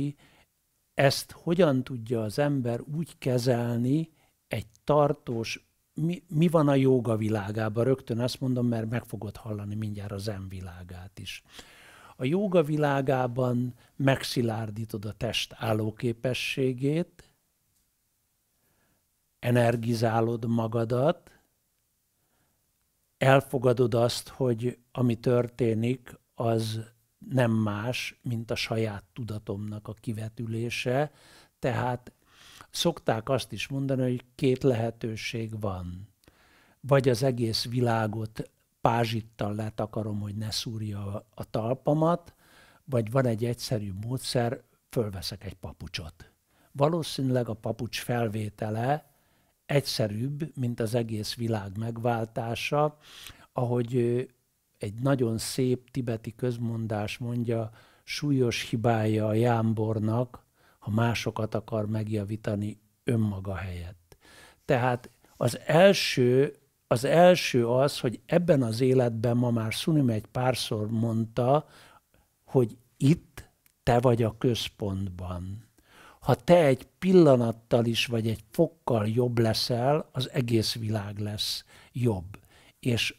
Ezt hogyan tudja az ember úgy kezelni egy tartós, mi, mi van a joga világában? Rögtön azt mondom, mert meg fogod hallani mindjárt a zen világát is. A joga világában megszilárdítod a test állóképességét, energizálod magadat, elfogadod azt, hogy ami történik, az nem más, mint a saját tudatomnak a kivetülése. Tehát szokták azt is mondani, hogy két lehetőség van. Vagy az egész világot pázsittal letakarom, hogy ne szúrja a talpamat, vagy van egy egyszerű módszer, fölveszek egy papucsot. Valószínűleg a papucs felvétele egyszerűbb, mint az egész világ megváltása, ahogy egy nagyon szép tibeti közmondás mondja, súlyos hibája a jámbornak, ha másokat akar megjavítani önmaga helyett. Tehát az első, az első az, hogy ebben az életben ma már Szunim egy párszor mondta, hogy itt te vagy a központban. Ha te egy pillanattal is, vagy egy fokkal jobb leszel, az egész világ lesz jobb. És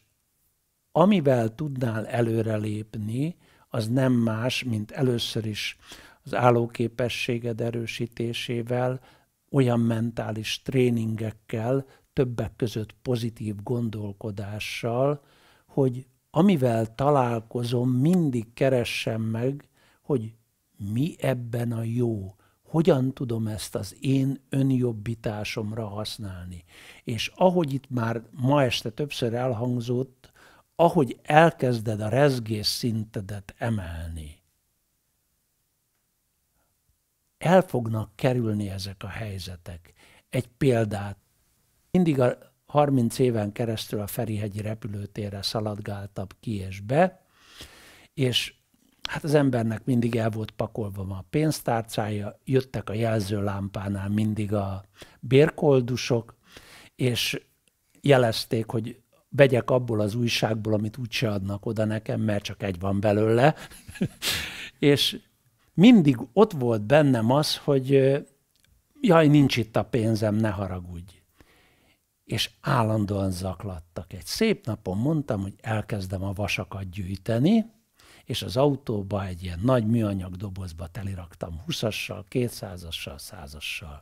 amivel tudnál előrelépni, az nem más, mint először is az állóképességed erősítésével, olyan mentális tréningekkel, többek között pozitív gondolkodással, hogy amivel találkozom, mindig keressem meg, hogy mi ebben a jó, hogyan tudom ezt az én önjobbításomra használni. És ahogy itt már ma este többször elhangzott, ahogy elkezded a rezgés szintedet emelni, el fognak kerülni ezek a helyzetek. Egy példát. Mindig a 30 éven keresztül a Ferihegyi repülőtérre szaladgáltam ki és be, és hát az embernek mindig el volt pakolva a pénztárcája, jöttek a jelzőlámpánál mindig a bérkoldusok, és jelezték, hogy vegyek abból az újságból, amit úgyse adnak oda nekem, mert csak egy van belőle. és mindig ott volt bennem az, hogy jaj, nincs itt a pénzem, ne haragudj. És állandóan zaklattak. Egy szép napon mondtam, hogy elkezdem a vasakat gyűjteni, és az autóba egy ilyen nagy műanyag dobozba teliraktam 20-assal, 200-assal, 100-assal.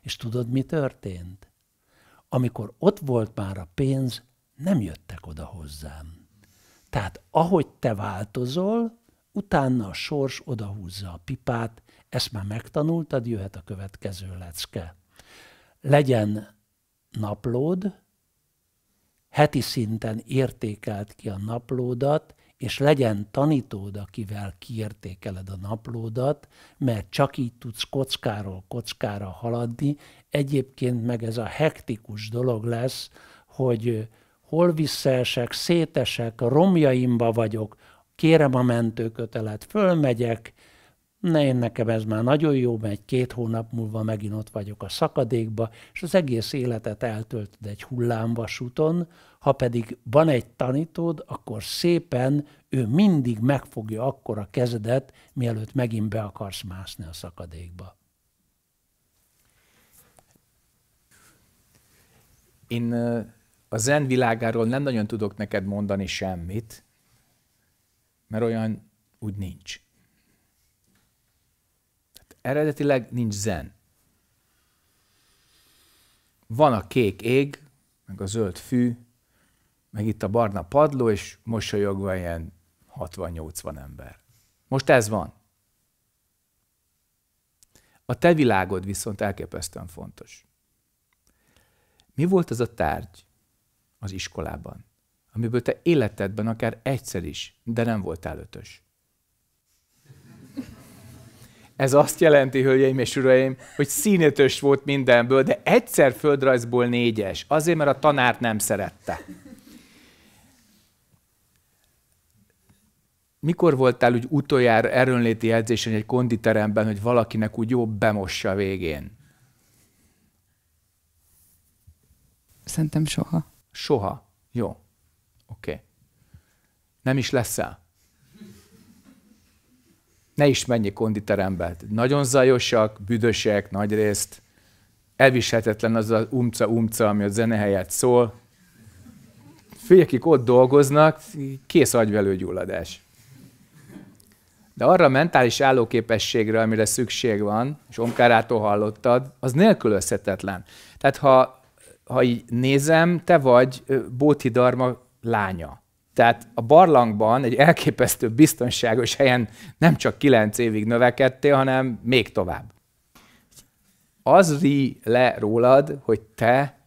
És tudod, mi történt? Amikor ott volt már a pénz, nem jöttek oda hozzám. Tehát ahogy te változol, utána a sors odahúzza a pipát, ezt már megtanultad, jöhet a következő lecke. Legyen naplód, heti szinten értékelt ki a naplódat, és legyen tanítód, akivel kiértékeled a naplódat, mert csak így tudsz kockáról kockára haladni. Egyébként meg ez a hektikus dolog lesz, hogy hol visszaesek, szétesek, romjaimba vagyok, kérem a mentőkötelet, fölmegyek, ne én nekem ez már nagyon jó mert két hónap múlva megint ott vagyok a szakadékba, és az egész életet eltöltöd egy hullámvasúton, ha pedig van egy tanítód, akkor szépen ő mindig megfogja akkor a kezedet, mielőtt megint be akarsz mászni a szakadékba. Én uh a zen világáról nem nagyon tudok neked mondani semmit, mert olyan úgy nincs. Tehát eredetileg nincs zen. Van a kék ég, meg a zöld fű, meg itt a barna padló, és mosolyogva ilyen 60-80 ember. Most ez van. A te világod viszont elképesztően fontos. Mi volt az a tárgy, az iskolában, amiből te életedben akár egyszer is, de nem voltál ötös. Ez azt jelenti, hölgyeim és uraim, hogy színötös volt mindenből, de egyszer földrajzból négyes, azért, mert a tanárt nem szerette. Mikor voltál úgy utoljára erőnléti edzésen egy konditeremben, hogy valakinek úgy jobb bemossa a végén? Szerintem soha. Soha. Jó. Oké. Okay. Nem is leszel. Ne is menjél konditerembe. Nagyon zajosak, büdösek, nagy részt. Elviselhetetlen az az umca-umca, ami a zene helyett szól. Figyelj, akik ott dolgoznak, kész agyvelőgyulladás. De arra a mentális állóképességre, amire szükség van, és Omkárától hallottad, az nélkülözhetetlen. Tehát ha ha így nézem, te vagy Bóti Darma lánya. Tehát a barlangban egy elképesztő biztonságos helyen nem csak kilenc évig növekedtél, hanem még tovább. Az ri le rólad, hogy te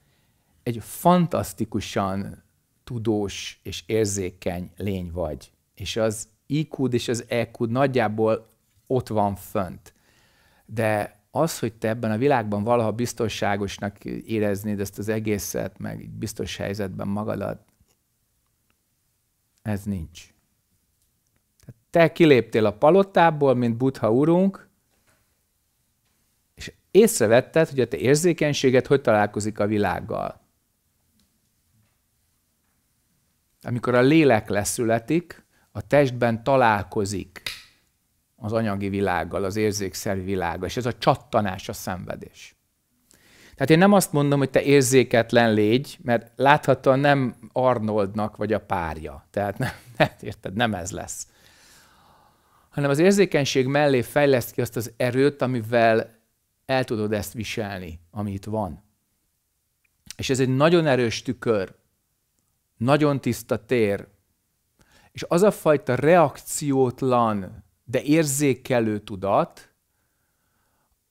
egy fantasztikusan tudós és érzékeny lény vagy. És az iq és az eq nagyjából ott van fönt. De az, hogy te ebben a világban valaha biztonságosnak éreznéd ezt az egészet, meg biztos helyzetben magadat, ez nincs. Te kiléptél a palotából, mint Buddha úrunk, és észrevetted, hogy a te érzékenységet, hogy találkozik a világgal. Amikor a lélek leszületik, a testben találkozik az anyagi világgal, az érzékszervi világgal, és ez a csattanás, a szenvedés. Tehát én nem azt mondom, hogy te érzéketlen légy, mert láthatóan nem Arnoldnak vagy a párja. Tehát nem, nem, érted, nem ez lesz. Hanem az érzékenység mellé fejleszt ki azt az erőt, amivel el tudod ezt viselni, ami itt van. És ez egy nagyon erős tükör, nagyon tiszta tér, és az a fajta reakciótlan de érzékelő tudat,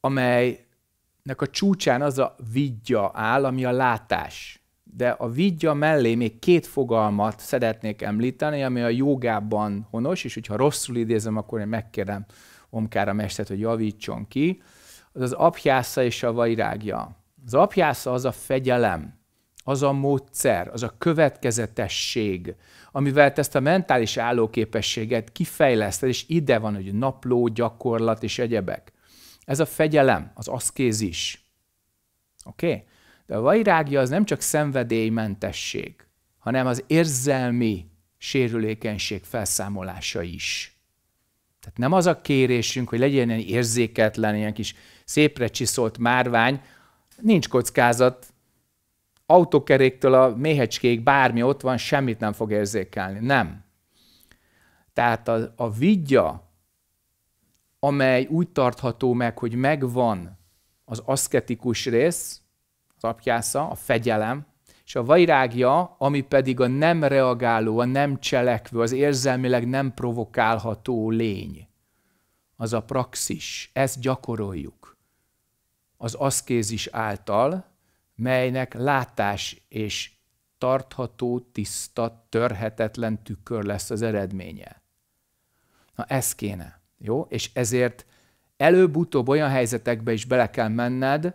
amelynek a csúcsán az a vidja áll, ami a látás. De a vidja mellé még két fogalmat szeretnék említeni, ami a jogában honos, és hogyha rosszul idézem, akkor én megkérem Omkára mestert, hogy javítson ki, az az apjásza és a vairágja. Az apjásza az a fegyelem, az a módszer, az a következetesség, amivel te ezt a mentális állóképességet kifejleszted, és ide van, hogy napló, gyakorlat és egyebek. Ez a fegyelem, az aszkézis. Oké? Okay? De a vajrágja az nem csak szenvedélymentesség, hanem az érzelmi sérülékenység felszámolása is. Tehát nem az a kérésünk, hogy legyen ilyen érzéketlen, ilyen kis szépre csiszolt márvány, nincs kockázat, autókeréktől a méhecskék bármi ott van, semmit nem fog érzékelni. Nem. Tehát a, a vidja, amely úgy tartható meg, hogy megvan az aszketikus rész, az apjásza, a fegyelem, és a vajrágja, ami pedig a nem reagáló, a nem cselekvő, az érzelmileg nem provokálható lény, az a praxis. Ezt gyakoroljuk az aszkézis által, melynek látás és tartható, tiszta, törhetetlen tükör lesz az eredménye. Na ez kéne, jó? És ezért előbb-utóbb olyan helyzetekbe is bele kell menned,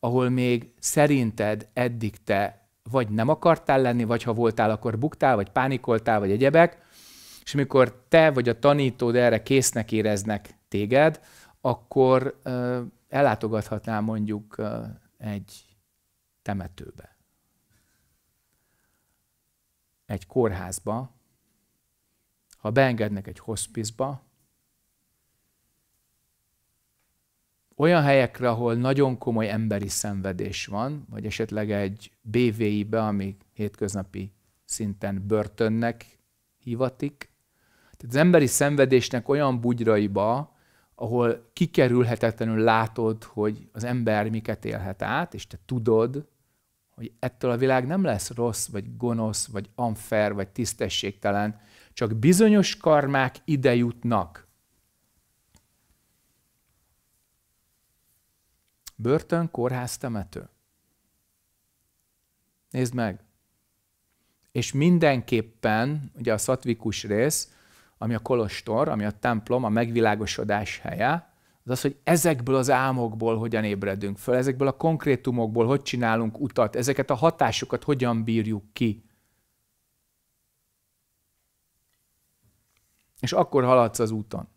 ahol még szerinted eddig te vagy nem akartál lenni, vagy ha voltál, akkor buktál, vagy pánikoltál, vagy egyebek, és amikor te vagy a tanítód erre késznek éreznek téged, akkor ö, ellátogathatnál mondjuk ö, egy temetőbe, egy kórházba, ha beengednek egy hospizba, olyan helyekre, ahol nagyon komoly emberi szenvedés van, vagy esetleg egy BVI-be, ami hétköznapi szinten börtönnek hivatik. Tehát az emberi szenvedésnek olyan bugyraiba, ahol kikerülhetetlenül látod, hogy az ember miket élhet át, és te tudod, hogy ettől a világ nem lesz rossz, vagy gonosz, vagy unfair, vagy tisztességtelen, csak bizonyos karmák ide jutnak. Börtön, kórház, temető. Nézd meg! És mindenképpen, ugye a szatvikus rész, ami a kolostor, ami a templom, a megvilágosodás helye, az az, hogy ezekből az álmokból hogyan ébredünk föl, ezekből a konkrétumokból hogy csinálunk utat, ezeket a hatásokat hogyan bírjuk ki. És akkor haladsz az úton.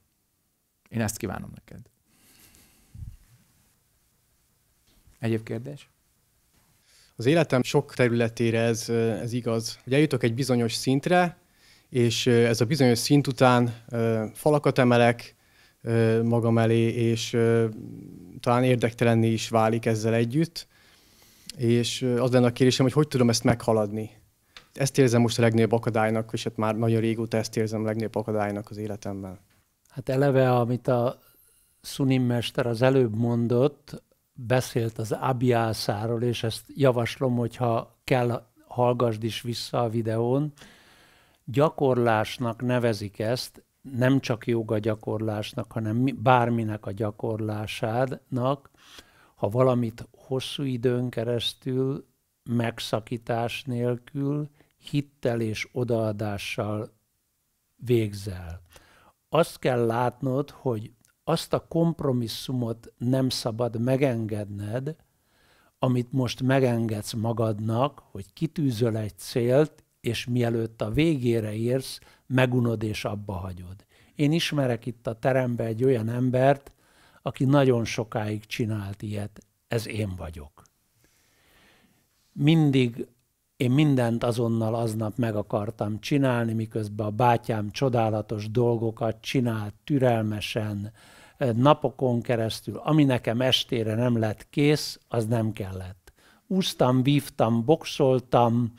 Én ezt kívánom neked. Egyéb kérdés? Az életem sok területére ez, ez igaz. Ugye eljutok egy bizonyos szintre, és ez a bizonyos szint után falakat emelek, magam elé, és talán érdektelenné is válik ezzel együtt. És az lenne a kérdésem, hogy hogy tudom ezt meghaladni. Ezt érzem most a legnagyobb akadálynak, és hát már nagyon régóta ezt érzem a legnagyobb akadálynak az életemben. Hát eleve, amit a Sunim mester az előbb mondott, beszélt az Abiászáról, és ezt javaslom, hogyha kell, hallgasd is vissza a videón. Gyakorlásnak nevezik ezt, nem csak joga gyakorlásnak, hanem bárminek a gyakorlásádnak, ha valamit hosszú időn keresztül, megszakítás nélkül, hittel és odaadással végzel. Azt kell látnod, hogy azt a kompromisszumot nem szabad megengedned, amit most megengedsz magadnak, hogy kitűzöl egy célt, és mielőtt a végére érsz, megunod és abba hagyod. Én ismerek itt a teremben egy olyan embert, aki nagyon sokáig csinált ilyet, ez én vagyok. Mindig én mindent azonnal aznap meg akartam csinálni, miközben a bátyám csodálatos dolgokat csinált türelmesen, eh, napokon keresztül, ami nekem estére nem lett kész, az nem kellett. Úsztam, vívtam, boxoltam,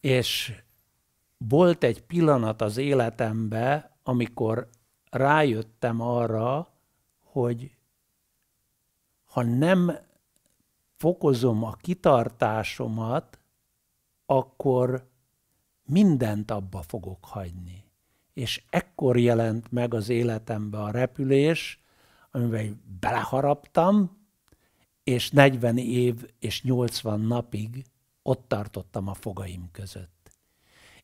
és volt egy pillanat az életembe, amikor rájöttem arra, hogy ha nem fokozom a kitartásomat, akkor mindent abba fogok hagyni. És ekkor jelent meg az életembe a repülés, amivel beleharaptam, és 40 év és 80 napig ott tartottam a fogaim között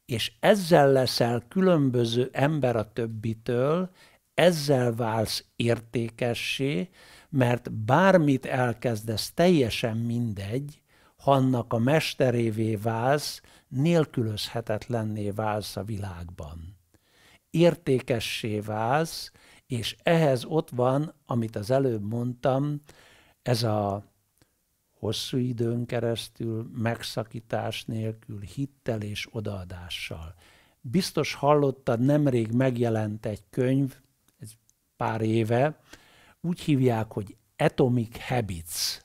és ezzel leszel különböző ember a többitől, ezzel válsz értékessé, mert bármit elkezdesz, teljesen mindegy, ha annak a mesterévé válsz, nélkülözhetetlenné válsz a világban. Értékessé válsz, és ehhez ott van, amit az előbb mondtam, ez a hosszú időn keresztül, megszakítás nélkül, hittel és odaadással. Biztos hallottad, nemrég megjelent egy könyv, ez pár éve, úgy hívják, hogy Atomic Habits,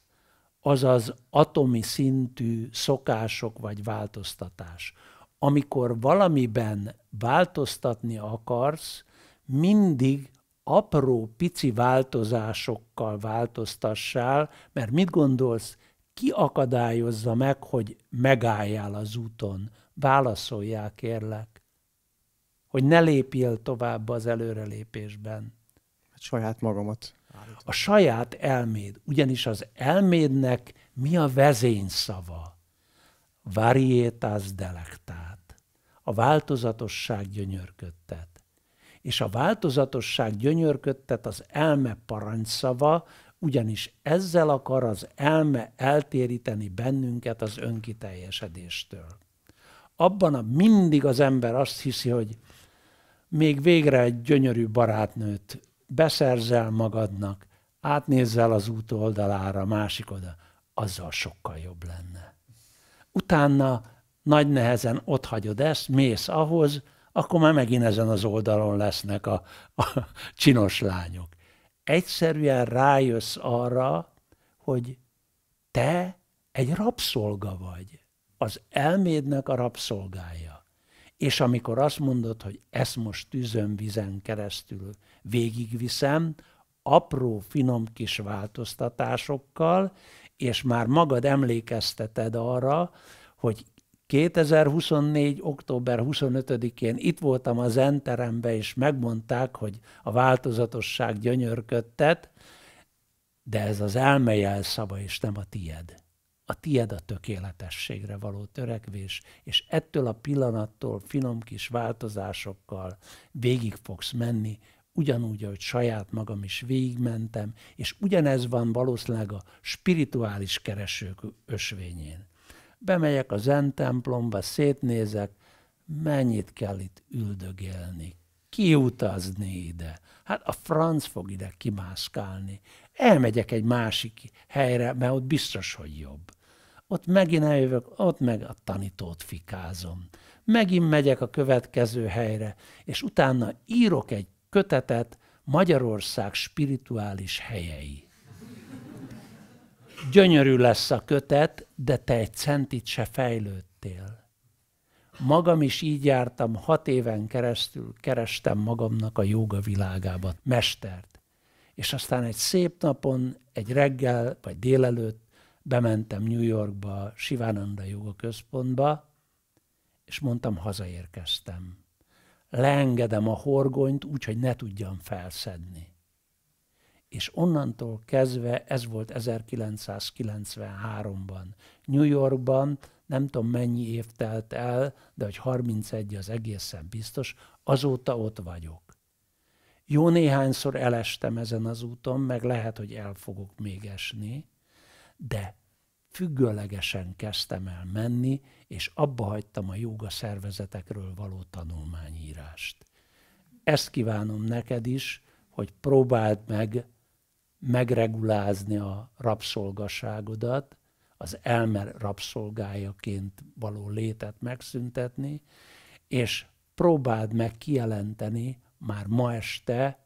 azaz atomi szintű szokások vagy változtatás. Amikor valamiben változtatni akarsz, mindig apró, pici változásokkal változtassál, mert mit gondolsz, ki akadályozza meg, hogy megálljál az úton? Válaszoljál, kérlek. Hogy ne lépjél tovább az előrelépésben. A hát saját magamat. Állítom. A saját elméd. Ugyanis az elmédnek mi a vezényszava? Varietas delectat. A változatosság gyönyörködtet és a változatosság gyönyörködtet az elme parancsszava, ugyanis ezzel akar az elme eltéríteni bennünket az önkiteljesedéstől. Abban a mindig az ember azt hiszi, hogy még végre egy gyönyörű barátnőt beszerzel magadnak, átnézzel az út oldalára, másik oda, azzal sokkal jobb lenne. Utána nagy nehezen otthagyod ezt, mész ahhoz, akkor már megint ezen az oldalon lesznek a, a csinos lányok. Egyszerűen rájössz arra, hogy te egy rabszolga vagy. Az elmédnek a rabszolgája. És amikor azt mondod, hogy ezt most tűzön vizen keresztül végigviszem, apró, finom kis változtatásokkal, és már magad emlékezteted arra, hogy 2024. október 25-én itt voltam a Zenterembe, és megmondták, hogy a változatosság gyönyörködtet, de ez az elmejel szava, és nem a tied. A tied a tökéletességre való törekvés, és ettől a pillanattól finom kis változásokkal végig fogsz menni, ugyanúgy, ahogy saját magam is végigmentem, és ugyanez van valószínűleg a spirituális keresők ösvényén. Bemegyek a zen templomba, szétnézek, mennyit kell itt üldögélni, kiutazni ide. Hát a franc fog ide kimászkálni. Elmegyek egy másik helyre, mert ott biztos, hogy jobb. Ott megint eljövök, ott meg a tanítót fikázom. Megint megyek a következő helyre, és utána írok egy kötetet Magyarország spirituális helyei gyönyörű lesz a kötet, de te egy centit se fejlődtél. Magam is így jártam, hat éven keresztül kerestem magamnak a joga világába mestert. És aztán egy szép napon, egy reggel vagy délelőtt bementem New Yorkba, Sivananda Joga Központba, és mondtam, hazaérkeztem. Leengedem a horgonyt úgy, hogy ne tudjam felszedni és onnantól kezdve ez volt 1993-ban. New Yorkban nem tudom mennyi év telt el, de hogy 31 az egészen biztos, azóta ott vagyok. Jó néhányszor elestem ezen az úton, meg lehet, hogy el fogok még esni, de függőlegesen kezdtem el menni, és abba hagytam a jóga szervezetekről való tanulmányírást. Ezt kívánom neked is, hogy próbáld meg megregulázni a rabszolgaságodat, az elme rabszolgájaként való létet megszüntetni, és próbáld meg kijelenteni már ma este,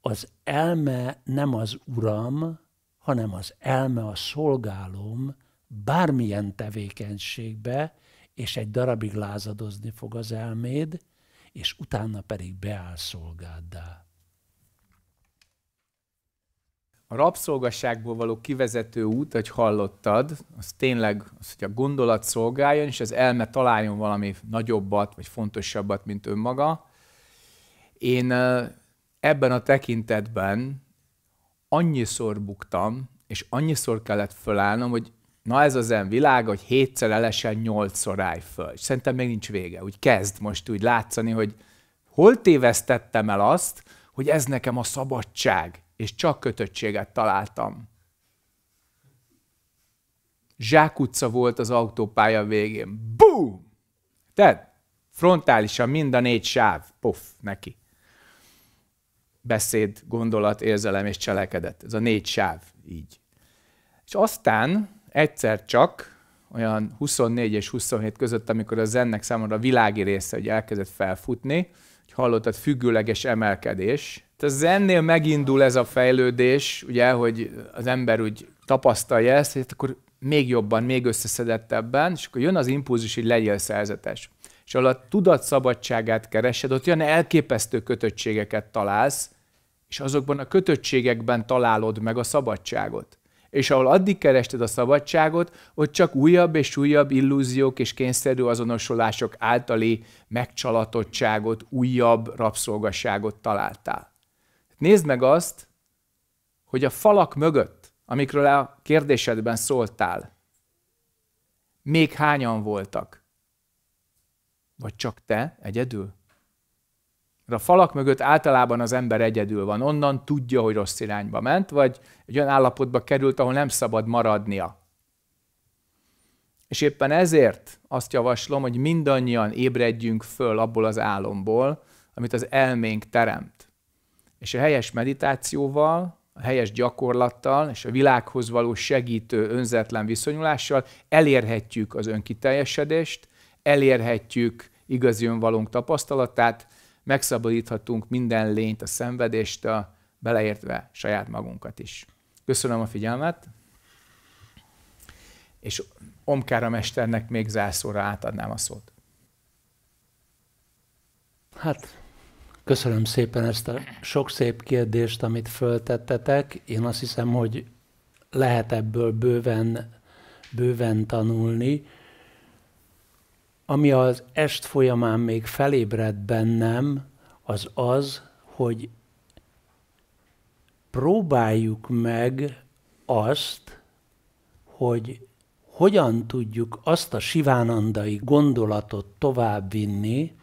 az elme nem az uram, hanem az elme a szolgálom bármilyen tevékenységbe, és egy darabig lázadozni fog az elméd, és utána pedig beáll szolgáddá a rabszolgasságból való kivezető út, hogy hallottad, az tényleg az, hogy a gondolat szolgáljon, és az elme találjon valami nagyobbat, vagy fontosabbat, mint önmaga. Én ebben a tekintetben annyiszor buktam, és annyiszor kellett fölállnom, hogy na ez az en világ, hogy hétszer elesen, nyolcszor állj föl. És szerintem még nincs vége. Úgy kezd most úgy látszani, hogy hol tévesztettem el azt, hogy ez nekem a szabadság és csak kötöttséget találtam. Zsákutca volt az autópálya végén. Bum! Tehát frontálisan mind a négy sáv, puff, neki. Beszéd, gondolat, érzelem és cselekedet. Ez a négy sáv, így. És aztán egyszer csak, olyan 24 és 27 között, amikor a zennek számomra a világi része ugye elkezdett felfutni, hogy hallottad függőleges emelkedés, itt a zennél megindul ez a fejlődés, ugye, hogy az ember úgy tapasztalja ezt, hogy hát akkor még jobban, még összeszedettebben, és akkor jön az impulzus, hogy legyél szerzetes. És ahol a tudat szabadságát keresed, ott olyan elképesztő kötöttségeket találsz, és azokban a kötöttségekben találod meg a szabadságot. És ahol addig kerested a szabadságot, ott csak újabb és újabb illúziók és kényszerű azonosulások általi megcsalatottságot, újabb rabszolgasságot találtál. Nézd meg azt, hogy a falak mögött, amikről a kérdésedben szóltál, még hányan voltak? Vagy csak te egyedül? Mert a falak mögött általában az ember egyedül van, onnan tudja, hogy rossz irányba ment, vagy egy olyan állapotba került, ahol nem szabad maradnia. És éppen ezért azt javaslom, hogy mindannyian ébredjünk föl abból az álomból, amit az elménk teremt. És a helyes meditációval, a helyes gyakorlattal és a világhoz való segítő önzetlen viszonyulással elérhetjük az önkiteljesedést, elérhetjük igazi önvalónk tapasztalatát, megszabadíthatunk minden lényt a a beleértve saját magunkat is. Köszönöm a figyelmet, és Omkára mesternek még zászlóra átadnám a szót. Hát Köszönöm szépen ezt a sok szép kérdést, amit föltettetek. Én azt hiszem, hogy lehet ebből bőven, bőven tanulni. Ami az est folyamán még felébred bennem, az az, hogy próbáljuk meg azt, hogy hogyan tudjuk azt a sivánandai gondolatot továbbvinni,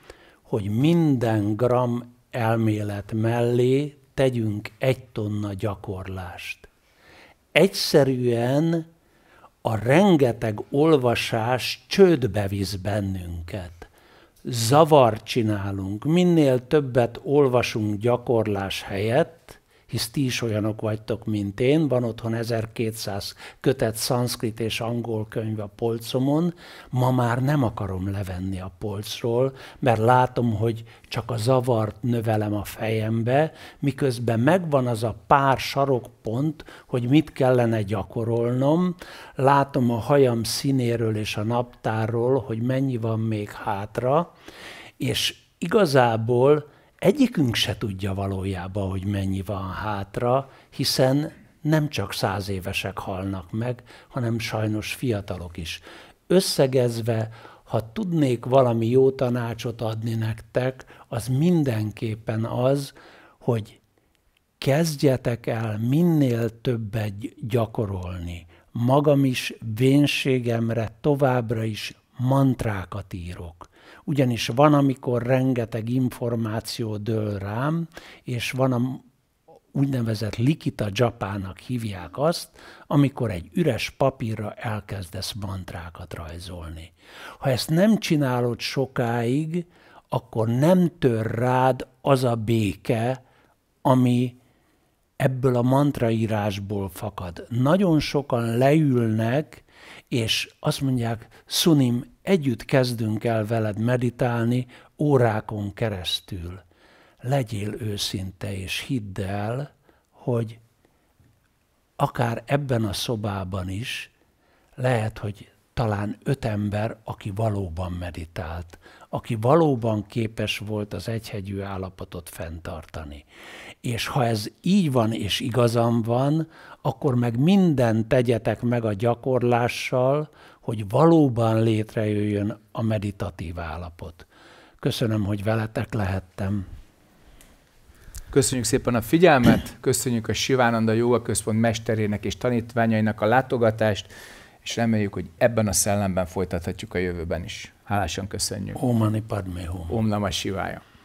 hogy minden gram elmélet mellé tegyünk egy tonna gyakorlást. Egyszerűen a rengeteg olvasás csődbe visz bennünket. Zavar csinálunk, minél többet olvasunk gyakorlás helyett, hisz ti is olyanok vagytok, mint én, van otthon 1200 kötet szanszkrit és angol könyv a polcomon, ma már nem akarom levenni a polcról, mert látom, hogy csak a zavart növelem a fejembe, miközben megvan az a pár sarokpont, hogy mit kellene gyakorolnom, látom a hajam színéről és a naptárról, hogy mennyi van még hátra, és igazából egyikünk se tudja valójában, hogy mennyi van hátra, hiszen nem csak száz évesek halnak meg, hanem sajnos fiatalok is. Összegezve, ha tudnék valami jó tanácsot adni nektek, az mindenképpen az, hogy kezdjetek el minél többet gyakorolni. Magam is vénségemre továbbra is mantrákat írok ugyanis van, amikor rengeteg információ dől rám, és van a úgynevezett likita japának hívják azt, amikor egy üres papírra elkezdesz mantrákat rajzolni. Ha ezt nem csinálod sokáig, akkor nem tör rád az a béke, ami ebből a mantraírásból fakad. Nagyon sokan leülnek, és azt mondják, Szunim, együtt kezdünk el veled meditálni órákon keresztül. Legyél őszinte, és hidd el, hogy akár ebben a szobában is lehet, hogy talán öt ember, aki valóban meditált, aki valóban képes volt az egyhegyű állapotot fenntartani. És ha ez így van és igazam van, akkor meg mindent tegyetek meg a gyakorlással, hogy valóban létrejöjjön a meditatív állapot. Köszönöm, hogy veletek lehettem. Köszönjük szépen a figyelmet, köszönjük a Sivánanda Jóga Központ mesterének és tanítványainak a látogatást, és reméljük, hogy ebben a szellemben folytathatjuk a jövőben is. Hálásan köszönjük. Om Mani Padme Hum. Om Namah Shivaya.